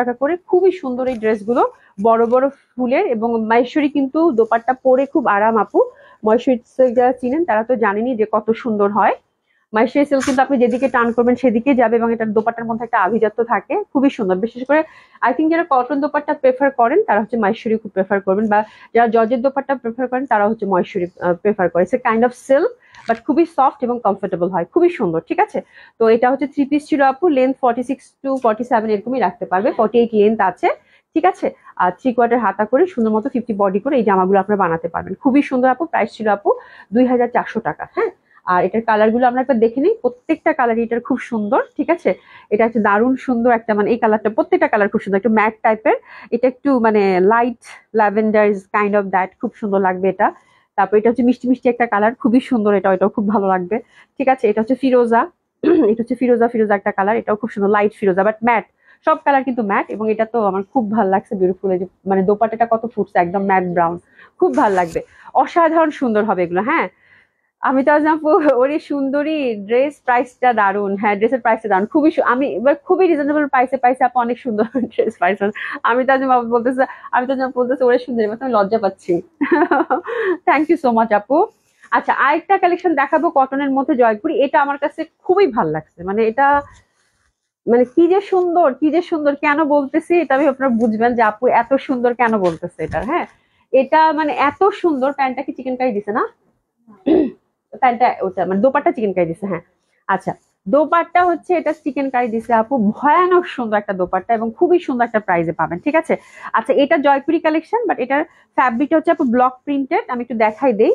টাকা করে খুবই সুন্দর এই ড্রেসগুলো বড় বড় ফুলের এবং মহেশ্বরী কিন্তু দোপাট্টা পরে খুব আরাম আপু মহেশ্বরী যারা চিনেন তারা তো জানেনি যে কত সুন্দর হয় মাইশিয়া সিল্ক কিন্তু আপনি যেদিকে টার্ন করবেন সেদিকে যাবে এবং এটার দোপাট্টার মধ্যে একটা আভিজাত্য থাকে খুবই সুন্দর বিশেষ করে আই থিঙ্ক যারা কটন দোপাটা প্রেফার করেন তারা হচ্ছে মাইশ্বরী খুব প্রেফার করবেন বা যারা জর্জের দোপাটা প্রেফার করেন তারা হচ্ছে মহেশ্বরী প্রেফার করে সে কাইন্ড অফ সিল্ক বাট খুবই সফট এবং কমফোর্টেবল হয় খুবই সুন্দর ঠিক আছে তো এটা হচ্ছে থ্রি পিস ছিল আপু length forty six to forty seven এরকমই রাখতে পারবে ফর্টি এইট লেন্থ আছে ঠিক আছে আর থ্রি কোয়ার্টার হাতা করে সুন্দর মতো ফিফটি বডি করে এই জামাগুলো আপনারা বানাতে পারবেন খুবই সুন্দর আপু প্রাইস ছিল আপু দুই টাকা হ্যাঁ আর এটার কালার গুলো আমরা একটা দেখে নিই প্রত্যেকটা কালারই এটার খুব সুন্দর ঠিক আছে এটা হচ্ছে দারুণ সুন্দর একটা মানে এই কালারটা প্রত্যেকটা কালার খুব সুন্দর একটু ম্যাট টাইপের এটা একটু মানে light lavender kind of that খুব সুন্দর লাগবে এটা তারপর এটা হচ্ছে মিষ্টি মিষ্টি একটা কালার খুবই সুন্দর এটা এটাও খুব ভালো লাগবে ঠিক আছে এটা হচ্ছে ফিরোজা এটা হচ্ছে ফিরোজা ফিরোজা একটা কালার এটাও খুব সুন্দর লাইট ফিরোজা বাট ম্যাট সব কালার কিন্তু ম্যাট এবং এটা তো আমার খুব ভালো লাগছে বিউটিফুল যে মানে দোপাটাটা কত ফুটছে একদম ম্যাট ব্রাউন খুব ভালো লাগবে অসাধারণ সুন্দর হবে এগুলো হ্যাঁ আমি তো আপু ওরে সুন্দরী ড্রেস প্রাইসটা দারুন হ্যাঁ ড্রেসের প্রাইসটা দারুন খুবই আমি এবার খুবই রিজনেবল প্রাইসে পাইছে আপু অনেক সুন্দর ড্রেস পাইছে আমি তো জানবো বলতেছে আমি তো জানবো বলতেছে ওরে সুন্দরী আমি লজ্জা পাচ্ছি থ্যাংক ইউ সো মাচ আপু আচ্ছা আরেকটা কালেকশন দেখাবো কটনের মধ্যে জয়পুরি এটা আমার কাছে খুবই ভাল লাগছে মানে এটা মানে কি যে সুন্দর কি যে সুন্দর কেন বলতেছি এটা আমি আপনারা বুঝবেন যে আপু এত সুন্দর কেন বলতেছে এটা হ্যাঁ এটা মানে এত সুন্দর প্যান্টটা কি চিকেন কারি দিছে না প্যান্টটা ওটা মানে দোপাট্টা চিকেন কারি দিছে হ্যাঁ আচ্ছা দোপাট্টা হচ্ছে এটা চিকেন কারি দিছে আপু ভয়ানক সুন্দর একটা দোপাট্টা এবং খুবই সুন্দর একটা প্রাইজে পাবেন ঠিক আছে আচ্ছা এটা জয়পুরি কালেকশন বাট এটার ফ্যাব্রিকটা হচ্ছে আপু ব্লক প্রিন্টেড আমি একটু দেখাই দেই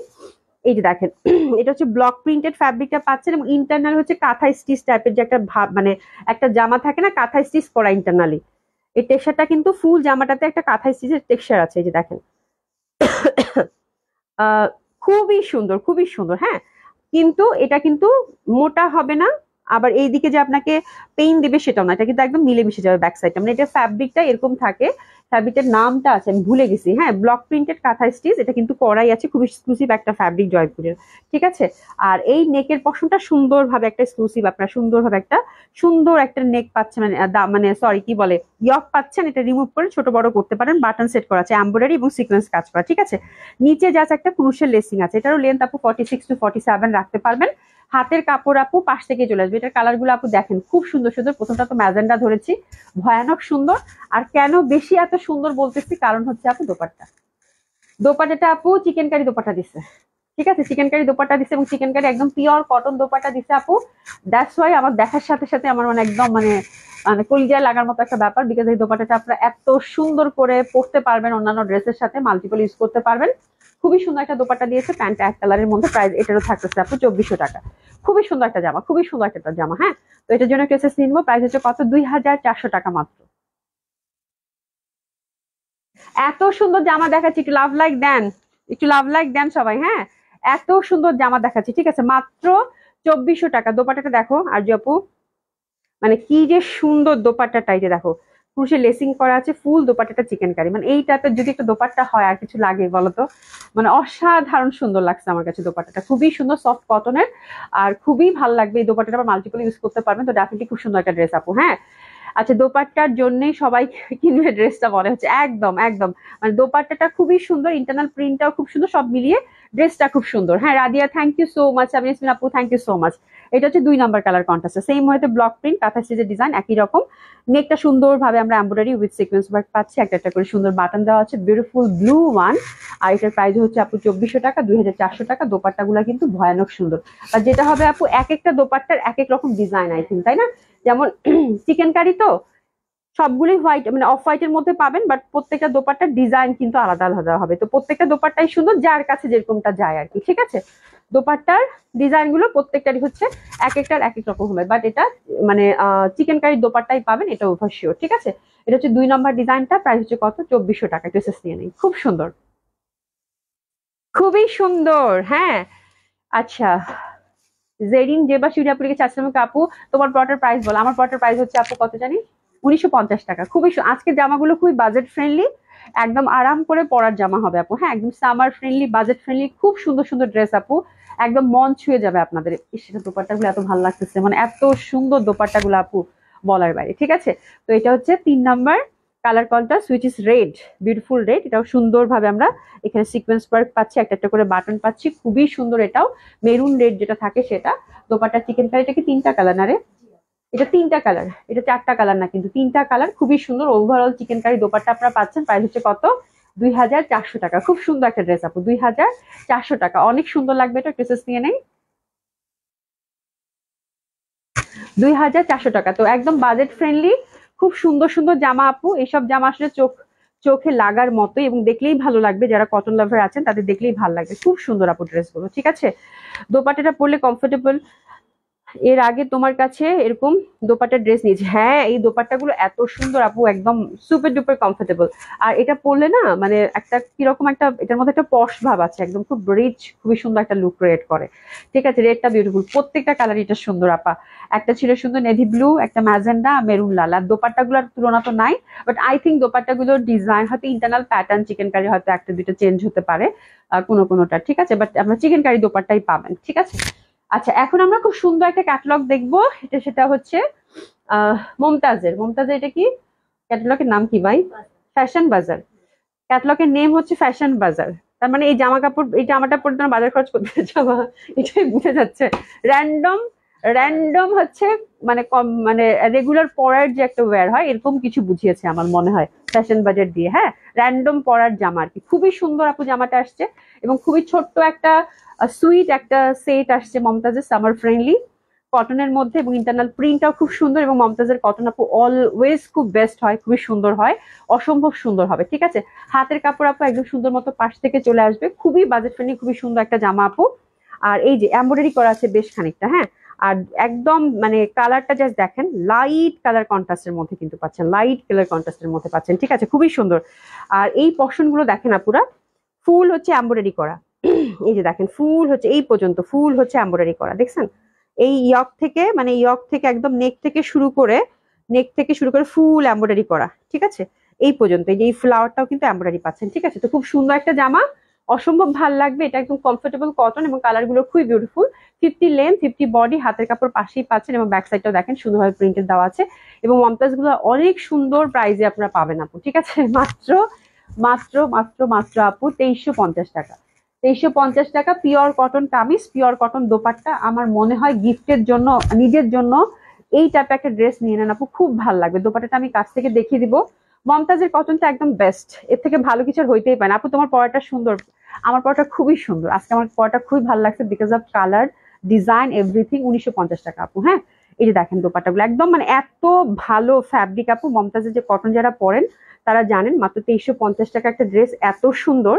এই যে দেখেন এটা হচ্ছে ব্লক প্রিন্টেড ফ্যাব্রিকটা পাচ্ছেন এবং ইন্টারনাল হচ্ছে কাঁথা স্টিচ টাইপের যে একটা ভাব মানে একটা জামা থাকে না কাঁথা স্টিচ করা ইন্টারনালি এই টেক্সচারটা কিন্তু ফুল জামাটাতে একটা কাঁথা স্টিচের টেক্সচার আছে এই যে দেখেন আহ খুবই সুন্দর খুবই সুন্দর হ্যাঁ কিন্তু এটা কিন্তু মোটা হবে না আবার এই দিকে যে আপনাকে পেইন দেবে সেটাও না এটা কিন্তু একদম মিলেমিশে যাবে ব্যাক সাইডটা মানে এটা ফ্যাব্রিকটা এরকম থাকে ফ্যাব্রিকের নামটা আছে আমি ভুলে গেছি হ্যাঁ ব্লক প্রিন্টেড কাঁথা স্টিচ এটা কিন্তু করাই আছে খুব এক্সক্লুসিভ একটা ফ্যাব্রিক জয়পুরের ঠিক আছে আর এই নেকের পশনটা সুন্দরভাবে একটা এক্সক্লুসিভ আপনার সুন্দরভাবে একটা সুন্দর একটা নেক পাচ্ছেন মানে মানে সরি কি বলে ইয়ক পাচ্ছেন এটা রিমুভ করে ছোট বড় করতে পারেন বাটন সেট করা আছে এম্ব্রয়ডারি এবং সিকোয়েন্স কাজ করা ঠিক আছে নিচে জাস্ট একটা ক্রুশের লেসিং আছে এটারও লেন্থ আপু forty six to forty seven রাখতে পারবেন হাতের কাপড় আপু পাশ থেকে চলে আসবে এটার কালার গুলো আপু দেখেন খুব সুন্দর সুন্দর প্রথমটা তো ম্যাজেন্ডা ধরেছি ভয়ানক সুন্দর আর কেন বেশি এত সুন্দর বলতেছি কারণ হচ্ছে আপু দোপাটা দোপাটাটা আপু চিকেন কারি দোপাটা দিছে ঠিক আছে চিকেন কারি দোপাটা দিছে এবং চিকেন কারি একদম পিওর কটন দোপাটা দিছে আপু দ্যাটস ওয়াই আমার দেখার সাথে সাথে আমার মানে একদম মানে মানে কলিজায় লাগার মতো একটা ব্যাপার বিকজ এই দোপাটাটা আপনারা এত সুন্দর করে পরতে পারবেন অন্যান্য ড্রেসের সাথে মাল্টিপল ইউজ করতে পারবেন খুবই সুন্দর একটা দোপাট্টা দিয়েছে প্যান্টটা এক কালারের মধ্যে প্রাইস এটারও থাকতেছে আপু চব্বিশশো টাকা খুবই সুন্দর একটা জামা খুবই সুন্দর একটা জামা হ্যাঁ তো এটার জন্য এসেস নিনবো প্রাইস হচ্ছে কত দুই হাজার চারশো টাকা মাত্র এত সুন্দর জামা দেখাচ্ছি একটু লাভ লাইক দেন একটু লাভ লাইক দেন সবাই হ্যাঁ এত সুন্দর জামা দেখাচ্ছি ঠিক আছে মাত্র চব্বিশশো টাকা দোপাটাটা দেখো আর জপু মানে কি যে সুন্দর দোপাট্টাটা এই যে দেখো পুরুষের লেসিং করা আছে ফুল দোপাট্টাটা চিকেন কারি মানে এই টাইপের যদি একটা দোপাট্টা হয় আর কিছু লাগে বলতো মানে অসাধারণ সুন্দর লাগছে আমার কাছে দোপাট্টাটা খুবই সুন্দর সফট কটনের আর খুবই ভালো লাগবে এই দোপাট্টাটা আবার মাল্টিপল ইউজ করতে পারবেন তো ডেফিনেটলি খুব সুন্দর একটা ড্রেস আপু হ্যাঁ আচ্ছা দোপাট্টার জন্যই সবাই কিনবে ড্রেসটা মনে হচ্ছে একদম একদম মানে দোপাট্টাটা খুবই সুন্দর ইন্টারনাল প্রিন্টটাও খুব সুন্দর সব মিলিয়ে ড্রেসটা খুব সুন্দর হ্যাঁ Radia thank you so much আমি ইসমিন আপু থ্যাংক ইউ সো মাচ এটা হচ্ছে দুই নম্বর কালার কন্ট্রাস্ট সেম হয়তো ব্লক প্রিন্ট কাঁথা স্টিচের ডিজাইন একই রকম নেকটা সুন্দরভাবে আমরা এম্ব্রয়ডারি উইথ সিকোয়েন্স ওয়ার্ক পাচ্ছি একটা একটা করে সুন্দর বাটন দেওয়া আছে বিউটিফুল ব্লু ওয়ান আর এটার প্রাইস হচ্ছে আপু চব্বিশশো টাকা দুই হাজার চারশো টাকা দোপাট্টাগুলো কিন্তু ভয়ানক সুন্দর আর যেটা হবে আপু এক একটা দোপাট্টার এক এক রকম ডিজাইন আই থিঙ্ক তাই না যেমন চিকেন কারি তো সবগুলি হোয়াইট মানে অফ হোয়াইটের মধ্যে পাবেন বাট প্রত্যেকটা দোপাট্টার ডিজাইন কিন্তু আলাদা আলাদা হবে তো প্রত্যেকটা দোপাট্টাই সুন্দর যার কাছে যেরকমটা যায় আর কি ঠিক আছে দোপাট্টার গুলো প্রত্যেকটারই হচ্ছে এক একটার এক এক রকম হবে বাট এটা মানে চিকেন কারির দোপাট্টাই পাবেন এটা ওভার ঠিক আছে এটা হচ্ছে দুই নম্বর ডিজাইনটা প্রাইস হচ্ছে কত চব্বিশশো টাকা একটু নিয়ে নেই খুব সুন্দর খুবই সুন্দর হ্যাঁ আচ্ছা জেরিন জেবা শিউরি আপুকে চাচ্ছিলাম আপু তোমার পটার প্রাইস বলো আমার পটার প্রাইস হচ্ছে আপু কত জানি উনিশশো টাকা খুবই আজকে জামাগুলো খুবই বাজেট ফ্রেন্ডলি একদম আরাম করে পরার জামা হবে আপু হ্যাঁ একদম সামার ফ্রেন্ডলি বাজেট ফ্রেন্ডলি খুব সুন্দর সুন্দর ড্রেস আপু একদম মন ছুঁয়ে যাবে আপনাদের সেটা গুলো এত ভালো লাগতেছে মানে এত সুন্দর দোপাট্টাগুলো আপু বলার বাইরে ঠিক আছে তো এটা হচ্ছে তিন number colour contrast which is red beautiful red এটাও সুন্দরভাবে আমরা এখানে সিকোয়েন্স ওয়ার্ক পাচ্ছি একটা একটা করে বাটন পাচ্ছি খুবই সুন্দর এটাও মেরুন রেড যেটা থাকে সেটা দোপাটা চিকেন কারি এটা কি তিনটা কালার না রে এটা তিনটা কালার এটা চারটা কালার না কিন্তু তিনটা কালার খুবই সুন্দর ওভারঅল চিকেন কারি দোপাটা আপনারা পাচ্ছেন প্রাইস হচ্ছে কত দুই হাজার চারশো টাকা খুব সুন্দর একটা ড্রেস আপু দুই হাজার চারশো টাকা অনেক সুন্দর লাগবে এটা ড্রেসেস নিয়ে নেই দুই হাজার চারশো টাকা তো একদম বাজেট ফ্রেন্ডলি খুব সুন্দর সুন্দর জামা আপু এইসব জামা আসলে চোখ চোখে লাগার মতো এবং দেখলেই ভালো লাগবে যারা কটন লাভার আছেন তাদের দেখলেই ভালো লাগবে খুব সুন্দর আপু ড্রেসগুলো ঠিক আছে দোপাটিটা পরলে কমফোর্টেবল এর আগে তোমার কাছে এরকম দোপাট্টা ড্রেস নিয়েছি হ্যাঁ এই দোপাট্টাগুলো এত সুন্দর আপু একদম সুপার ডুপার কমফোর্টেবল আর এটা পরলে না মানে একটা কিরকম একটা এটার মধ্যে একটা পশ ভাব আছে একদম খুব রিচ খুবই সুন্দর একটা লুক ক্রিয়েট করে ঠিক আছে রেডটা বিউটিফুল প্রত্যেকটা কালার এটা সুন্দর আপা একটা ছিল সুন্দর নেভি ব্লু একটা ম্যাজেন্ডা মেরুন লাল আর দোপাট্টাগুলোর তুলনা তো নাই বাট আই থিঙ্ক দোপাট্টাগুলোর ডিজাইন হয়তো ইন্টারনাল প্যাটার্ন চিকেন কারি হয়তো একটা দুটো চেঞ্জ হতে পারে কোনো কোনোটা ঠিক আছে বাট আপনার চিকেন কারি দোপাট্টাই পাবেন ঠিক আছে আচ্ছা এখন আমরা খুব সুন্দর একটা ক্যাটালগ দেখবো এটা সেটা হচ্ছে মমতাজের মমতাজের এটা কি ক্যাটালগের নাম কি ভাই ফ্যাশন বাজার ক্যাটালগের নেম হচ্ছে ফ্যাশন বাজার তার মানে এই জামা কাপড় এই জামাটা পরে তোমার বাজার খরচ করতে জামা এটাই বুঝে যাচ্ছে র্যান্ডম র্যান্ডম হচ্ছে মানে কম মানে রেগুলার পরার যে একটা ওয়্যার হয় এরকম কিছু বুঝিয়েছে আমার মনে হয় ফ্যাশন বাজার দিয়ে হ্যাঁ র্যান্ডম পরার জামা আর কি খুবই সুন্দর আপু জামাটা আসছে এবং খুবই ছোট্ট একটা সুইট একটা সেট আসছে মমতাজের সামার ফ্রেন্ডলি কটনের মধ্যে এবং ইন্টারনাল প্রিন্টটাও খুব সুন্দর এবং মমতাজের কটন আপু অলওয়েজ খুব বেস্ট হয় খুবই সুন্দর হয় অসম্ভব সুন্দর হবে ঠিক আছে হাতের কাপড় আপু একদম সুন্দর মতো পাশ থেকে চলে আসবে খুবই বাজেট ফ্রেন্ডলি খুবই সুন্দর একটা জামা আপু আর এই যে এম্ব্রয়ডারি করা আছে বেশ খানিকটা হ্যাঁ আর একদম মানে কালারটা জাস্ট দেখেন লাইট কালার কন্ট্রাস্টের মধ্যে কিন্তু পাচ্ছেন লাইট কালার কন্ট্রাস্টের মধ্যে পাচ্ছেন ঠিক আছে খুবই সুন্দর আর এই পশনগুলো দেখেন আপুরা ফুল হচ্ছে এম্ব্রয়ডারি করা এই যে দেখেন ফুল হচ্ছে এই পর্যন্ত ফুল হচ্ছে এম্বয়ডারি করা দেখছেন এই ইয়ক থেকে মানে ইয়ক থেকে একদম নেক থেকে শুরু করে নেক থেকে শুরু করে ফুল এম্বয়ডারি করা ঠিক আছে এই পর্যন্ত এই যে এই ফ্লাওয়ারটাও কিন্তু এম্বয়ডারি পাচ্ছেন ঠিক আছে তো খুব সুন্দর একটা জামা অসম্ভব ভাল লাগবে এটা একদম কমফোর্টেবল কটন এবং কালার গুলো খুবই beautiful fifty length fifty body হাতের কাপড় পাশেই পাচ্ছেন এবং ব্যাক সাইডটাও দেখেন সুন্দরভাবে প্রিন্টেড দেওয়া আছে এবং গুলো অনেক সুন্দর প্রাইজে আপনারা পাবেন আপু ঠিক আছে মাত্র মাত্র মাত্র মাত্র আপু তেইশশো পঞ্চাশ টাকা তেইশশো পঞ্চাশ টাকা pure cotton kameez pure cotton dupatta আমার মনে হয় গিফটের জন্য নিজের জন্য এই টাইপ একটা ড্রেস নিয়ে নেন আপু খুব ভালো লাগবে দোপাট্টাটা আমি কাছ থেকে দেখিয়ে দিব মমতাজের কটনটা একদম বেস্ট এর থেকে ভালো কিছু আর হইতেই পারে আপু তোমার পড়াটা সুন্দর আমার পড়াটা খুবই সুন্দর আজকে আমার পড়াটা খুবই ভালো লাগছে because of colour design everything উনিশশো টাকা আপু হ্যাঁ এই যে দেখেন দোপাটাগুলো একদম মানে এত ভালো ফ্যাব্রিক আপু মমতাজের যে কটন যারা পরেন তারা জানেন মাত্র তেইশশো পঞ্চাশ টাকা একটা ড্রেস এত সুন্দর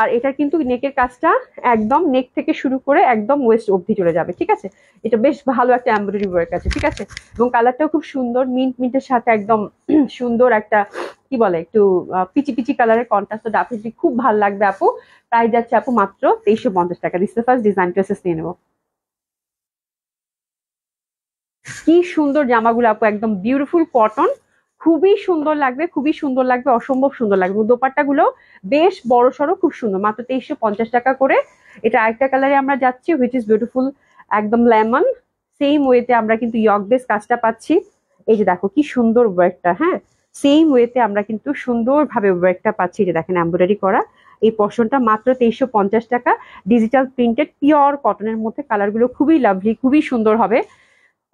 আর এটা কিন্তু নেকের কাজটা একদম নেক থেকে শুরু করে একদম ওয়েস্ট অবধি চলে যাবে ঠিক আছে এটা বেশ ভালো একটা এমব্রয়ডারি ওয়ার্ক আছে ঠিক আছে এবং কালারটাও খুব সুন্দর মিন্ট মিন্টের সাথে একদম সুন্দর একটা কি বলে একটু পিচি পিচি কালারের কন্ট্রাস্ট ডাফিসটি খুব ভালো লাগবে আপু প্রাইস যাচ্ছে আপু মাত্র তেইশশো পঞ্চাশ টাকা দিচ্ছে ফার্স্ট ডিজাইন ড্রেসেস নিয়ে নেবো কি সুন্দর জামাগুলো আপু একদম বিউটিফুল কটন খুবই সুন্দর লাগবে খুবই সুন্দর লাগবে অসম্ভব সুন্দর লাগবে দোপাট্টা গুলো বেশ বড় সড়ো খুব সুন্দর মাত্র তেইশশো পঞ্চাশ টাকা করে এটা আরেকটা কালারে আমরা যাচ্ছি হুইচ ইজ বিউটিফুল একদম লেমন সেম ওয়েতে আমরা কিন্তু ইয়ক বেস কাজটা পাচ্ছি এই যে দেখো কি সুন্দর ওয়ার্কটা হ্যাঁ সেম ওয়েতে আমরা কিন্তু সুন্দরভাবে ওয়ার্কটা পাচ্ছি যে দেখেন এম্ব্রয়ডারি করা এই পশনটা মাত্র তেইশশো পঞ্চাশ টাকা ডিজিটাল প্রিন্টেড পিওর কটনের মধ্যে কালারগুলো খুবই লাভলি খুবই সুন্দর হবে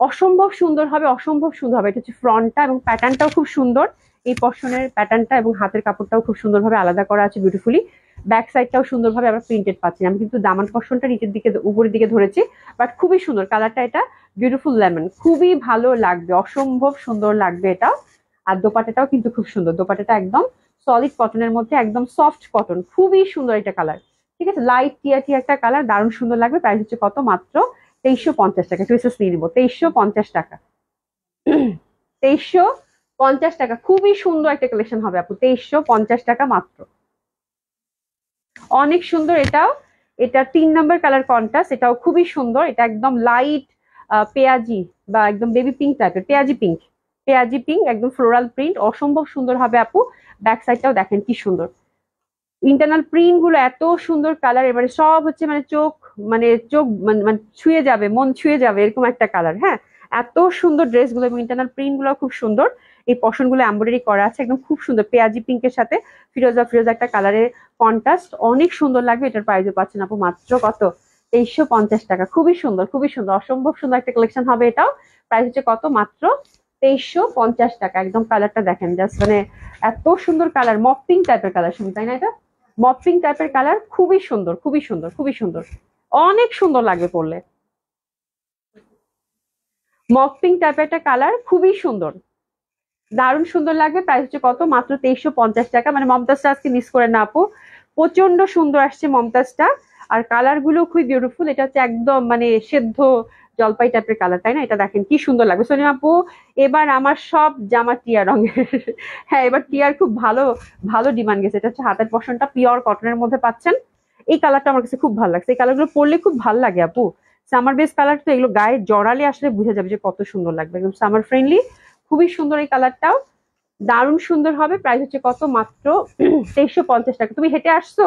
অসম্ভব সুন্দর হবে অসম্ভব সুন্দর হবে এটা হচ্ছে ফ্রন্টটা এবং প্যাটার্নটাও খুব সুন্দর এই পশনের প্যাটার্নটা এবং হাতের কাপড়টাও খুব সুন্দরভাবে আলাদা করা আছে বিউটিফুলি ব্যাক সাইডটাও সুন্দরভাবে আমরা প্রিন্টেড পাচ্ছি আমি কিন্তু দামান পশনটা নিচের দিকে উপরের দিকে ধরেছি বাট খুবই সুন্দর কালারটা এটা বিউটিফুল লেমন খুবই ভালো লাগবে অসম্ভব সুন্দর লাগবে এটাও আর দোপাটাটাও কিন্তু খুব সুন্দর দোপাটাটা একদম সলিড কটনের মধ্যে একদম সফট কটন খুবই সুন্দর এটা কালার ঠিক আছে লাইট টিয়া টিয়া একটা কালার দারুণ সুন্দর লাগবে প্রাইস হচ্ছে কত মাত্র তেইশশো পঞ্চাশ টাকা একটু এসএস দিব তেইশশো পঞ্চাশ টাকা তেইশশো পঞ্চাশ টাকা খুবই সুন্দর একটা কালেকশন হবে আপু তেইশশো পঞ্চাশ টাকা মাত্র অনেক সুন্দর এটাও এটা তিন নাম্বার কালার কন্ট্রাস্ট এটাও খুবই সুন্দর এটা একদম লাইট পেঁয়াজি বা একদম বেবি পিঙ্ক টাইপের পেঁয়াজি পিঙ্ক পেঁয়াজি পিঙ্ক একদম ফ্লোরাল প্রিন্ট অসম্ভব সুন্দর হবে আপু ব্যাক সাইডটাও দেখেন কি সুন্দর ইন্টারনাল প্রিন্ট গুলো এত সুন্দর কালার এবারে সব হচ্ছে মানে চোখ মানে চোখ মানে, মানে ছুঁয়ে যাবে মন ছুঁয়ে যাবে এরকম একটা কালার হ্যাঁ এত সুন্দর ড্রেসগুলো এবং ইন্টারনাল প্রিন্টগুলো খুব সুন্দর এই পশনগুলো এম্ব্রয়ডারি করা আছে একদম খুব সুন্দর পেঁয়াজি পিঙ্কের সাথে ফিরোজা ফিরোজা একটা কালারের কন্ট্রাস্ট অনেক সুন্দর লাগবে এটার প্রাইজও পাচ্ছেন আপু মাত্র কত তেইশশো পঞ্চাশ টাকা খুবই সুন্দর খুবই সুন্দর অসম্ভব সুন্দর একটা কালেকশন হবে এটাও প্রাইস হচ্ছে কত মাত্র তেইশশো পঞ্চাশ টাকা একদম কালারটা দেখেন জাস্ট মানে এত সুন্দর কালার মপিং টাইপের কালার শুনি তাই না এটা মপিং টাইপের কালার খুবই সুন্দর খুবই সুন্দর খুবই সুন্দর অনেক সুন্দর লাগে পরলে মক পিঙ্ক টাইপের একটা কালার খুবই সুন্দর দারুণ সুন্দর লাগে প্রাইস হচ্ছে কত মাত্র তেইশশো পঞ্চাশ টাকা মানে মমতাজটা আজকে মিস করে না আপু প্রচন্ড সুন্দর আসছে মমতাজটা আর কালারগুলো খুবই বিউটিফুল এটা হচ্ছে একদম মানে সেদ্ধ জলপাই টাইপের কালার তাই না এটা দেখেন কি সুন্দর লাগবে সোনিম আপু এবার আমার সব জামা টিয়া রঙের হ্যাঁ এবার টিয়ার খুব ভালো ভালো ডিমান্ড গেছে এটা হচ্ছে হাতের পশনটা পিওর কটনের মধ্যে পাচ্ছেন এই কালারটা আমার কাছে খুব ভালো লাগছে এই কালারগুলো পরলে খুব ভালো লাগে আপু সামার বেস কালার তো এগুলো গায়ে জড়ালে আসলে বোঝা যাবে যে কত সুন্দর লাগবে একদম সামার ফ্রেন্ডলি খুবই সুন্দর এই কালারটাও দারুণ সুন্দর হবে প্রাইস হচ্ছে কত মাত্র তেইশশো পঞ্চাশ টাকা তুমি হেঁটে আসছো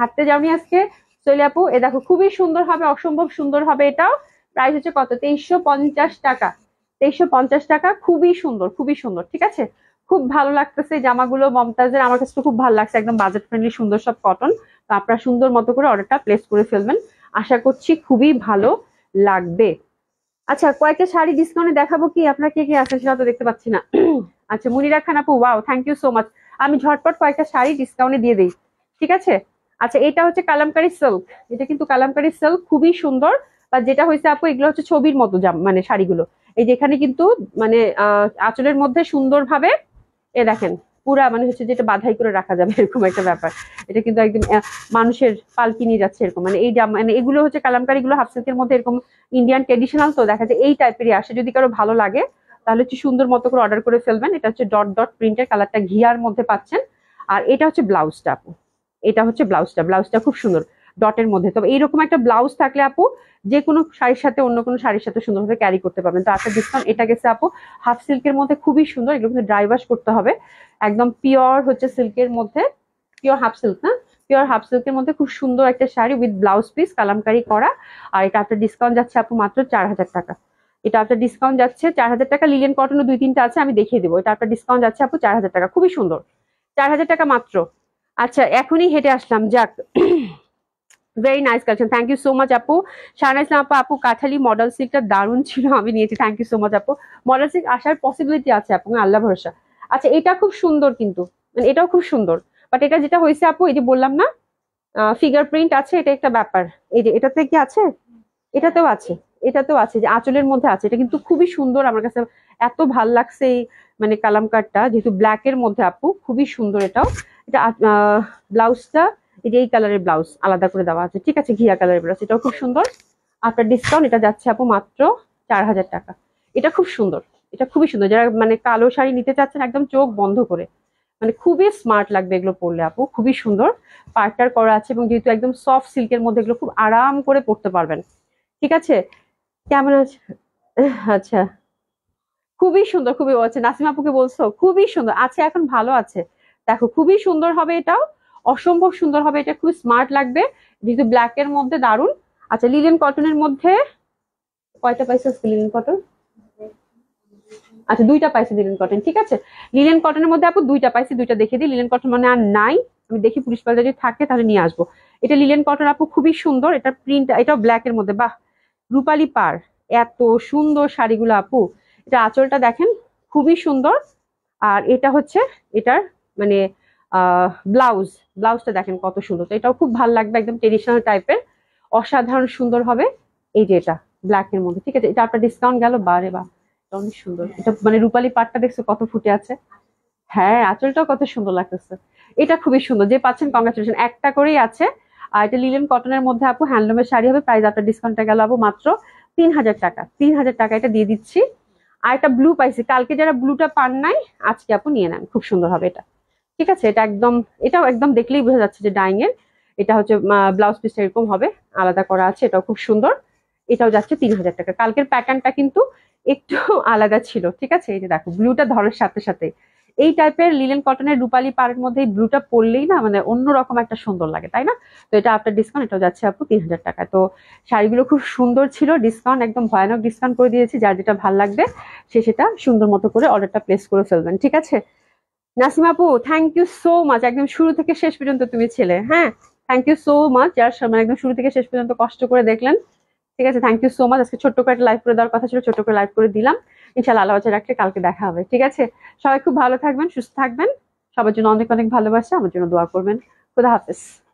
হাঁটতে যাওনি আজকে চলে আপু এ দেখো খুবই সুন্দর হবে অসম্ভব সুন্দর হবে এটাও প্রাইস হচ্ছে কত তেইশশো পঞ্চাশ টাকা তেইশশো পঞ্চাশ টাকা খুবই সুন্দর খুবই সুন্দর ঠিক আছে খুব ভালো লাগতেছে জামাগুলো মমতাজের আমার কাছে তো খুব ভালো লাগছে একদম বাজেট ফ্রেন্ডলি সুন্দর সব কটন আপনার আপনারা সুন্দর মতো করে অর্ডারটা প্লেস করে ফেলবেন আশা করছি খুবই ভালো লাগবে আচ্ছা কয়েকটা শাড়ি ডিসকাউন্টে দেখাবো কি আপনার কে কে আছে সেটা তো দেখতে পাচ্ছি না আচ্ছা মুনিরা খান আপু wow thank you so much আমি ঝটপট কয়েকটা শাড়ি ডিসকাউন্টে দিয়ে দিই ঠিক আছে আচ্ছা এটা হচ্ছে কালামকারী সিল্ক এটা কিন্তু কালামকারি সিল্ক খুবই সুন্দর বা যেটা হয়েছে আপু এগুলো হচ্ছে ছবির মতো জাম মানে শাড়িগুলো এই যেখানে কিন্তু মানে আঁচলের মধ্যে সুন্দরভাবে এ দেখেন পুরা মানে হচ্ছে যেটা বাধাই করে রাখা যাবে এরকম একটা ব্যাপার এটা কিন্তু একদম মানুষের পালকি নিয়ে যাচ্ছে এরকম মানে এই মানে এগুলো হচ্ছে গুলো হাফ সিল্কের মধ্যে এরকম ইন্ডিয়ান ট্রেডিশনাল তো দেখা যায় এই টাইপেরই আসে যদি কারো ভালো লাগে তাহলে হচ্ছে সুন্দর মতো করে অর্ডার করে ফেলবেন এটা হচ্ছে ডট ডট প্রিন্টের কালারটা ঘিয়ার মধ্যে পাচ্ছেন আর এটা হচ্ছে ব্লাউজটা এটা হচ্ছে ব্লাউজটা ব্লাউজটা খুব সুন্দর ডটের মধ্যে তবে এইরকম একটা ব্লাউজ থাকলে আপু যে কোনো শাড়ির সাথে অন্য কোনো শাড়ির সাথে সুন্দরভাবে ক্যারি করতে পারবেন তো আশা আচ্ছা, দেখতাম এটা গেছে আপু হাফ সিল্কের মধ্যে খুবই সুন্দর এগুলো কিন্তু ড্রাই ওয়াশ করতে হবে একদম পিওর হচ্ছে সিল্কের মধ্যে পিওর হাফ সিল্ক না পিওর হাফ সিল্কের মধ্যে খুব সুন্দর একটা sari with blouse piece kalamkari করা আর এটা আপনার ডিসকাউন্ট যাচ্ছে আপু মাত্র চার হাজার টাকা এটা আপনার ডিসকাউন্ট যাচ্ছে চার হাজার টাকা লিলেন কটনও দুই তিনটা আছে আমি দেখিয়ে দেবো এটা আপনার ডিসকাউন্ট যাচ্ছে আপু চার হাজার টাকা খুবই সুন্দর চার হাজার টাকা মাত্র আচ্ছা এখনই হেঁটে আসলাম যাক very nice collection thank you so much আপু শাহানা ইসলাম আপু আপু কাঠালি মডেল সিকটা দারুণ ছিল আমি নিয়েছি থ্যাংক ইউ সো মাচ আপু মডেল সিক আসার পসিবিলিটি আছে আপু হ্যাঁ, আল্লাহ ভরসা আচ্ছা এটা খুব সুন্দর কিন্তু মানে এটাও খুব সুন্দর বাট এটা যেটা হয়েছে আপু এই যে বললাম না ফিগার প্রিন্ট আছে এটা একটা ব্যাপার এই যে এটাতে কি আছে এটাতেও আছে এটাতেও আছে যে আঁচলের মধ্যে আছে এটা কিন্তু খুবই সুন্দর আমার কাছে এত ভাল লাগছে এই মানে কালামকারটা যেহেতু ব্ল্যাক এর মধ্যে আপু খুবই সুন্দর এটাও এটা ব্লাউজটা এই কালারের ব্লাউজ আলাদা করে দেওয়া আছে ঠিক আছে ঘিয়া কালারের ব্লাউজ এটাও খুব সুন্দর আপনার ডিসকাউন্ট এটা যাচ্ছে আপু মাত্র চার হাজার টাকা এটা খুব সুন্দর এটা খুবই সুন্দর যারা মানে কালো শাড়ি নিতে চাচ্ছেন একদম চোখ বন্ধ করে মানে খুবই স্মার্ট লাগবে এগুলো পরলে আপু খুবই সুন্দর পার্টার করা আছে এবং যেহেতু একদম সফট সিল্কের মধ্যে এগুলো খুব আরাম করে পরতে পারবেন ঠিক আছে কেমন আছে আচ্ছা খুবই সুন্দর খুবই আছে আচ্ছা, নাসিমা আপুকে বলছো খুবই সুন্দর আছে এখন ভালো আছে দেখো খুবই সুন্দর হবে এটাও অসম্ভব সুন্দর হবে এটা খুব স্মার্ট লাগবে যেহেতু ব্ল্যাক এর মধ্যে দারুন আচ্ছা লিলেন কটনের মধ্যে কয়টা আছে লিলেন কটন আচ্ছা দুইটা পাইছে লিলেন কটন ঠিক আছে লিলেন কটনের মধ্যে আপু দুইটা পাইছি দুইটা দেখে দিই লিলেন কটন মানে আর নাই আমি দেখি পুলিশ পাল্টা যদি থাকে তাহলে নিয়ে আসবো এটা লিলেন কটন আপু খুবই সুন্দর এটা প্রিন্ট এটাও ব্ল্যাক এর মধ্যে বাহ রূপালি পার এত সুন্দর শাড়িগুলো আপু এটা আঁচলটা দেখেন খুবই সুন্দর আর এটা হচ্ছে এটার মানে ব্লাউজ ব্লাউজটা দেখেন কত সুন্দর তো এটাও খুব ভালো লাগবে একদম ট্রেডিশনাল টাইপের অসাধারণ সুন্দর হবে এই যে এটা ব্ল্যাক এর মধ্যে ঠিক আছে এটা আপনার ডিসকাউন্ট গেল বারে বা অনেক সুন্দর এটা মানে রূপালী পাটটা দেখছো কত ফুটে আছে হ্যাঁ আঁচলটাও কত সুন্দর লাগতেছে এটা খুবই সুন্দর যে পাচ্ছেন কংগ্রাচুলেশন একটা করেই আছে আর এটা লিলেন কটনের মধ্যে আপু হ্যান্ডলুমের শাড়ি হবে প্রাইস আপনার ডিসকাউন্টটা গেল আপু মাত্র তিন হাজার টাকা তিন হাজার টাকা এটা দিয়ে দিচ্ছি আর একটা ব্লু পাইছি কালকে যারা ব্লুটা পান নাই আজকে আপু নিয়ে নেন খুব সুন্দর হবে এটা ঠিক আছে এটা একদম এটাও একদম দেখলেই বোঝা যাচ্ছে যে ডাইং এর এটা হচ্ছে ব্লাউজ পিস এরকম হবে আলাদা করা আছে এটাও খুব সুন্দর এটাও যাচ্ছে তিন হাজার টাকা কালকের প্যাটার্নটা কিন্তু একটু আলাদা ছিল ঠিক আছে এই যে দেখো ব্লুটা ধরার সাথে সাথে এই টাইপের লিলেন কটনের রূপালী পাড়ের মধ্যে এই ব্লুটা পরলেই না মানে অন্যরকম একটা সুন্দর লাগে তাই না তো এটা আপনার ডিসকাউন্ট এটাও যাচ্ছে আপু তিন হাজার টাকা তো শাড়িগুলো খুব সুন্দর ছিল ডিসকাউন্ট একদম ভয়ানক ডিসকাউন্ট করে দিয়েছি যার যেটা ভাল লাগবে সে সেটা সুন্দর মতো করে অর্ডারটা প্লেস করে ফেলবেন ঠিক আছে নাসিমাপু থ্যাংক ইউ সো মাচ একদম শুরু থেকে শেষ পর্যন্ত তুমি ছিলে হ্যাঁ থ্যাংক ইউ সো মাচ যার সময় মানে একদম শুরু থেকে শেষ পর্যন্ত কষ্ট করে দেখলেন ঠিক আছে থ্যাংক ইউ সো মাচ আজকে ছোট্ট করে একটা লাইভ করে দেওয়ার কথা ছিল ছোট্ট করে লাইভ করে দিলাম ইনশাল্লাহ আল্লাহ রাখলে কালকে দেখা হবে ঠিক আছে সবাই খুব ভালো থাকবেন সুস্থ থাকবেন সবার জন্য অনেক অনেক ভালোবাসা আমার জন্য দোয়া করবেন খুদা হাফেজ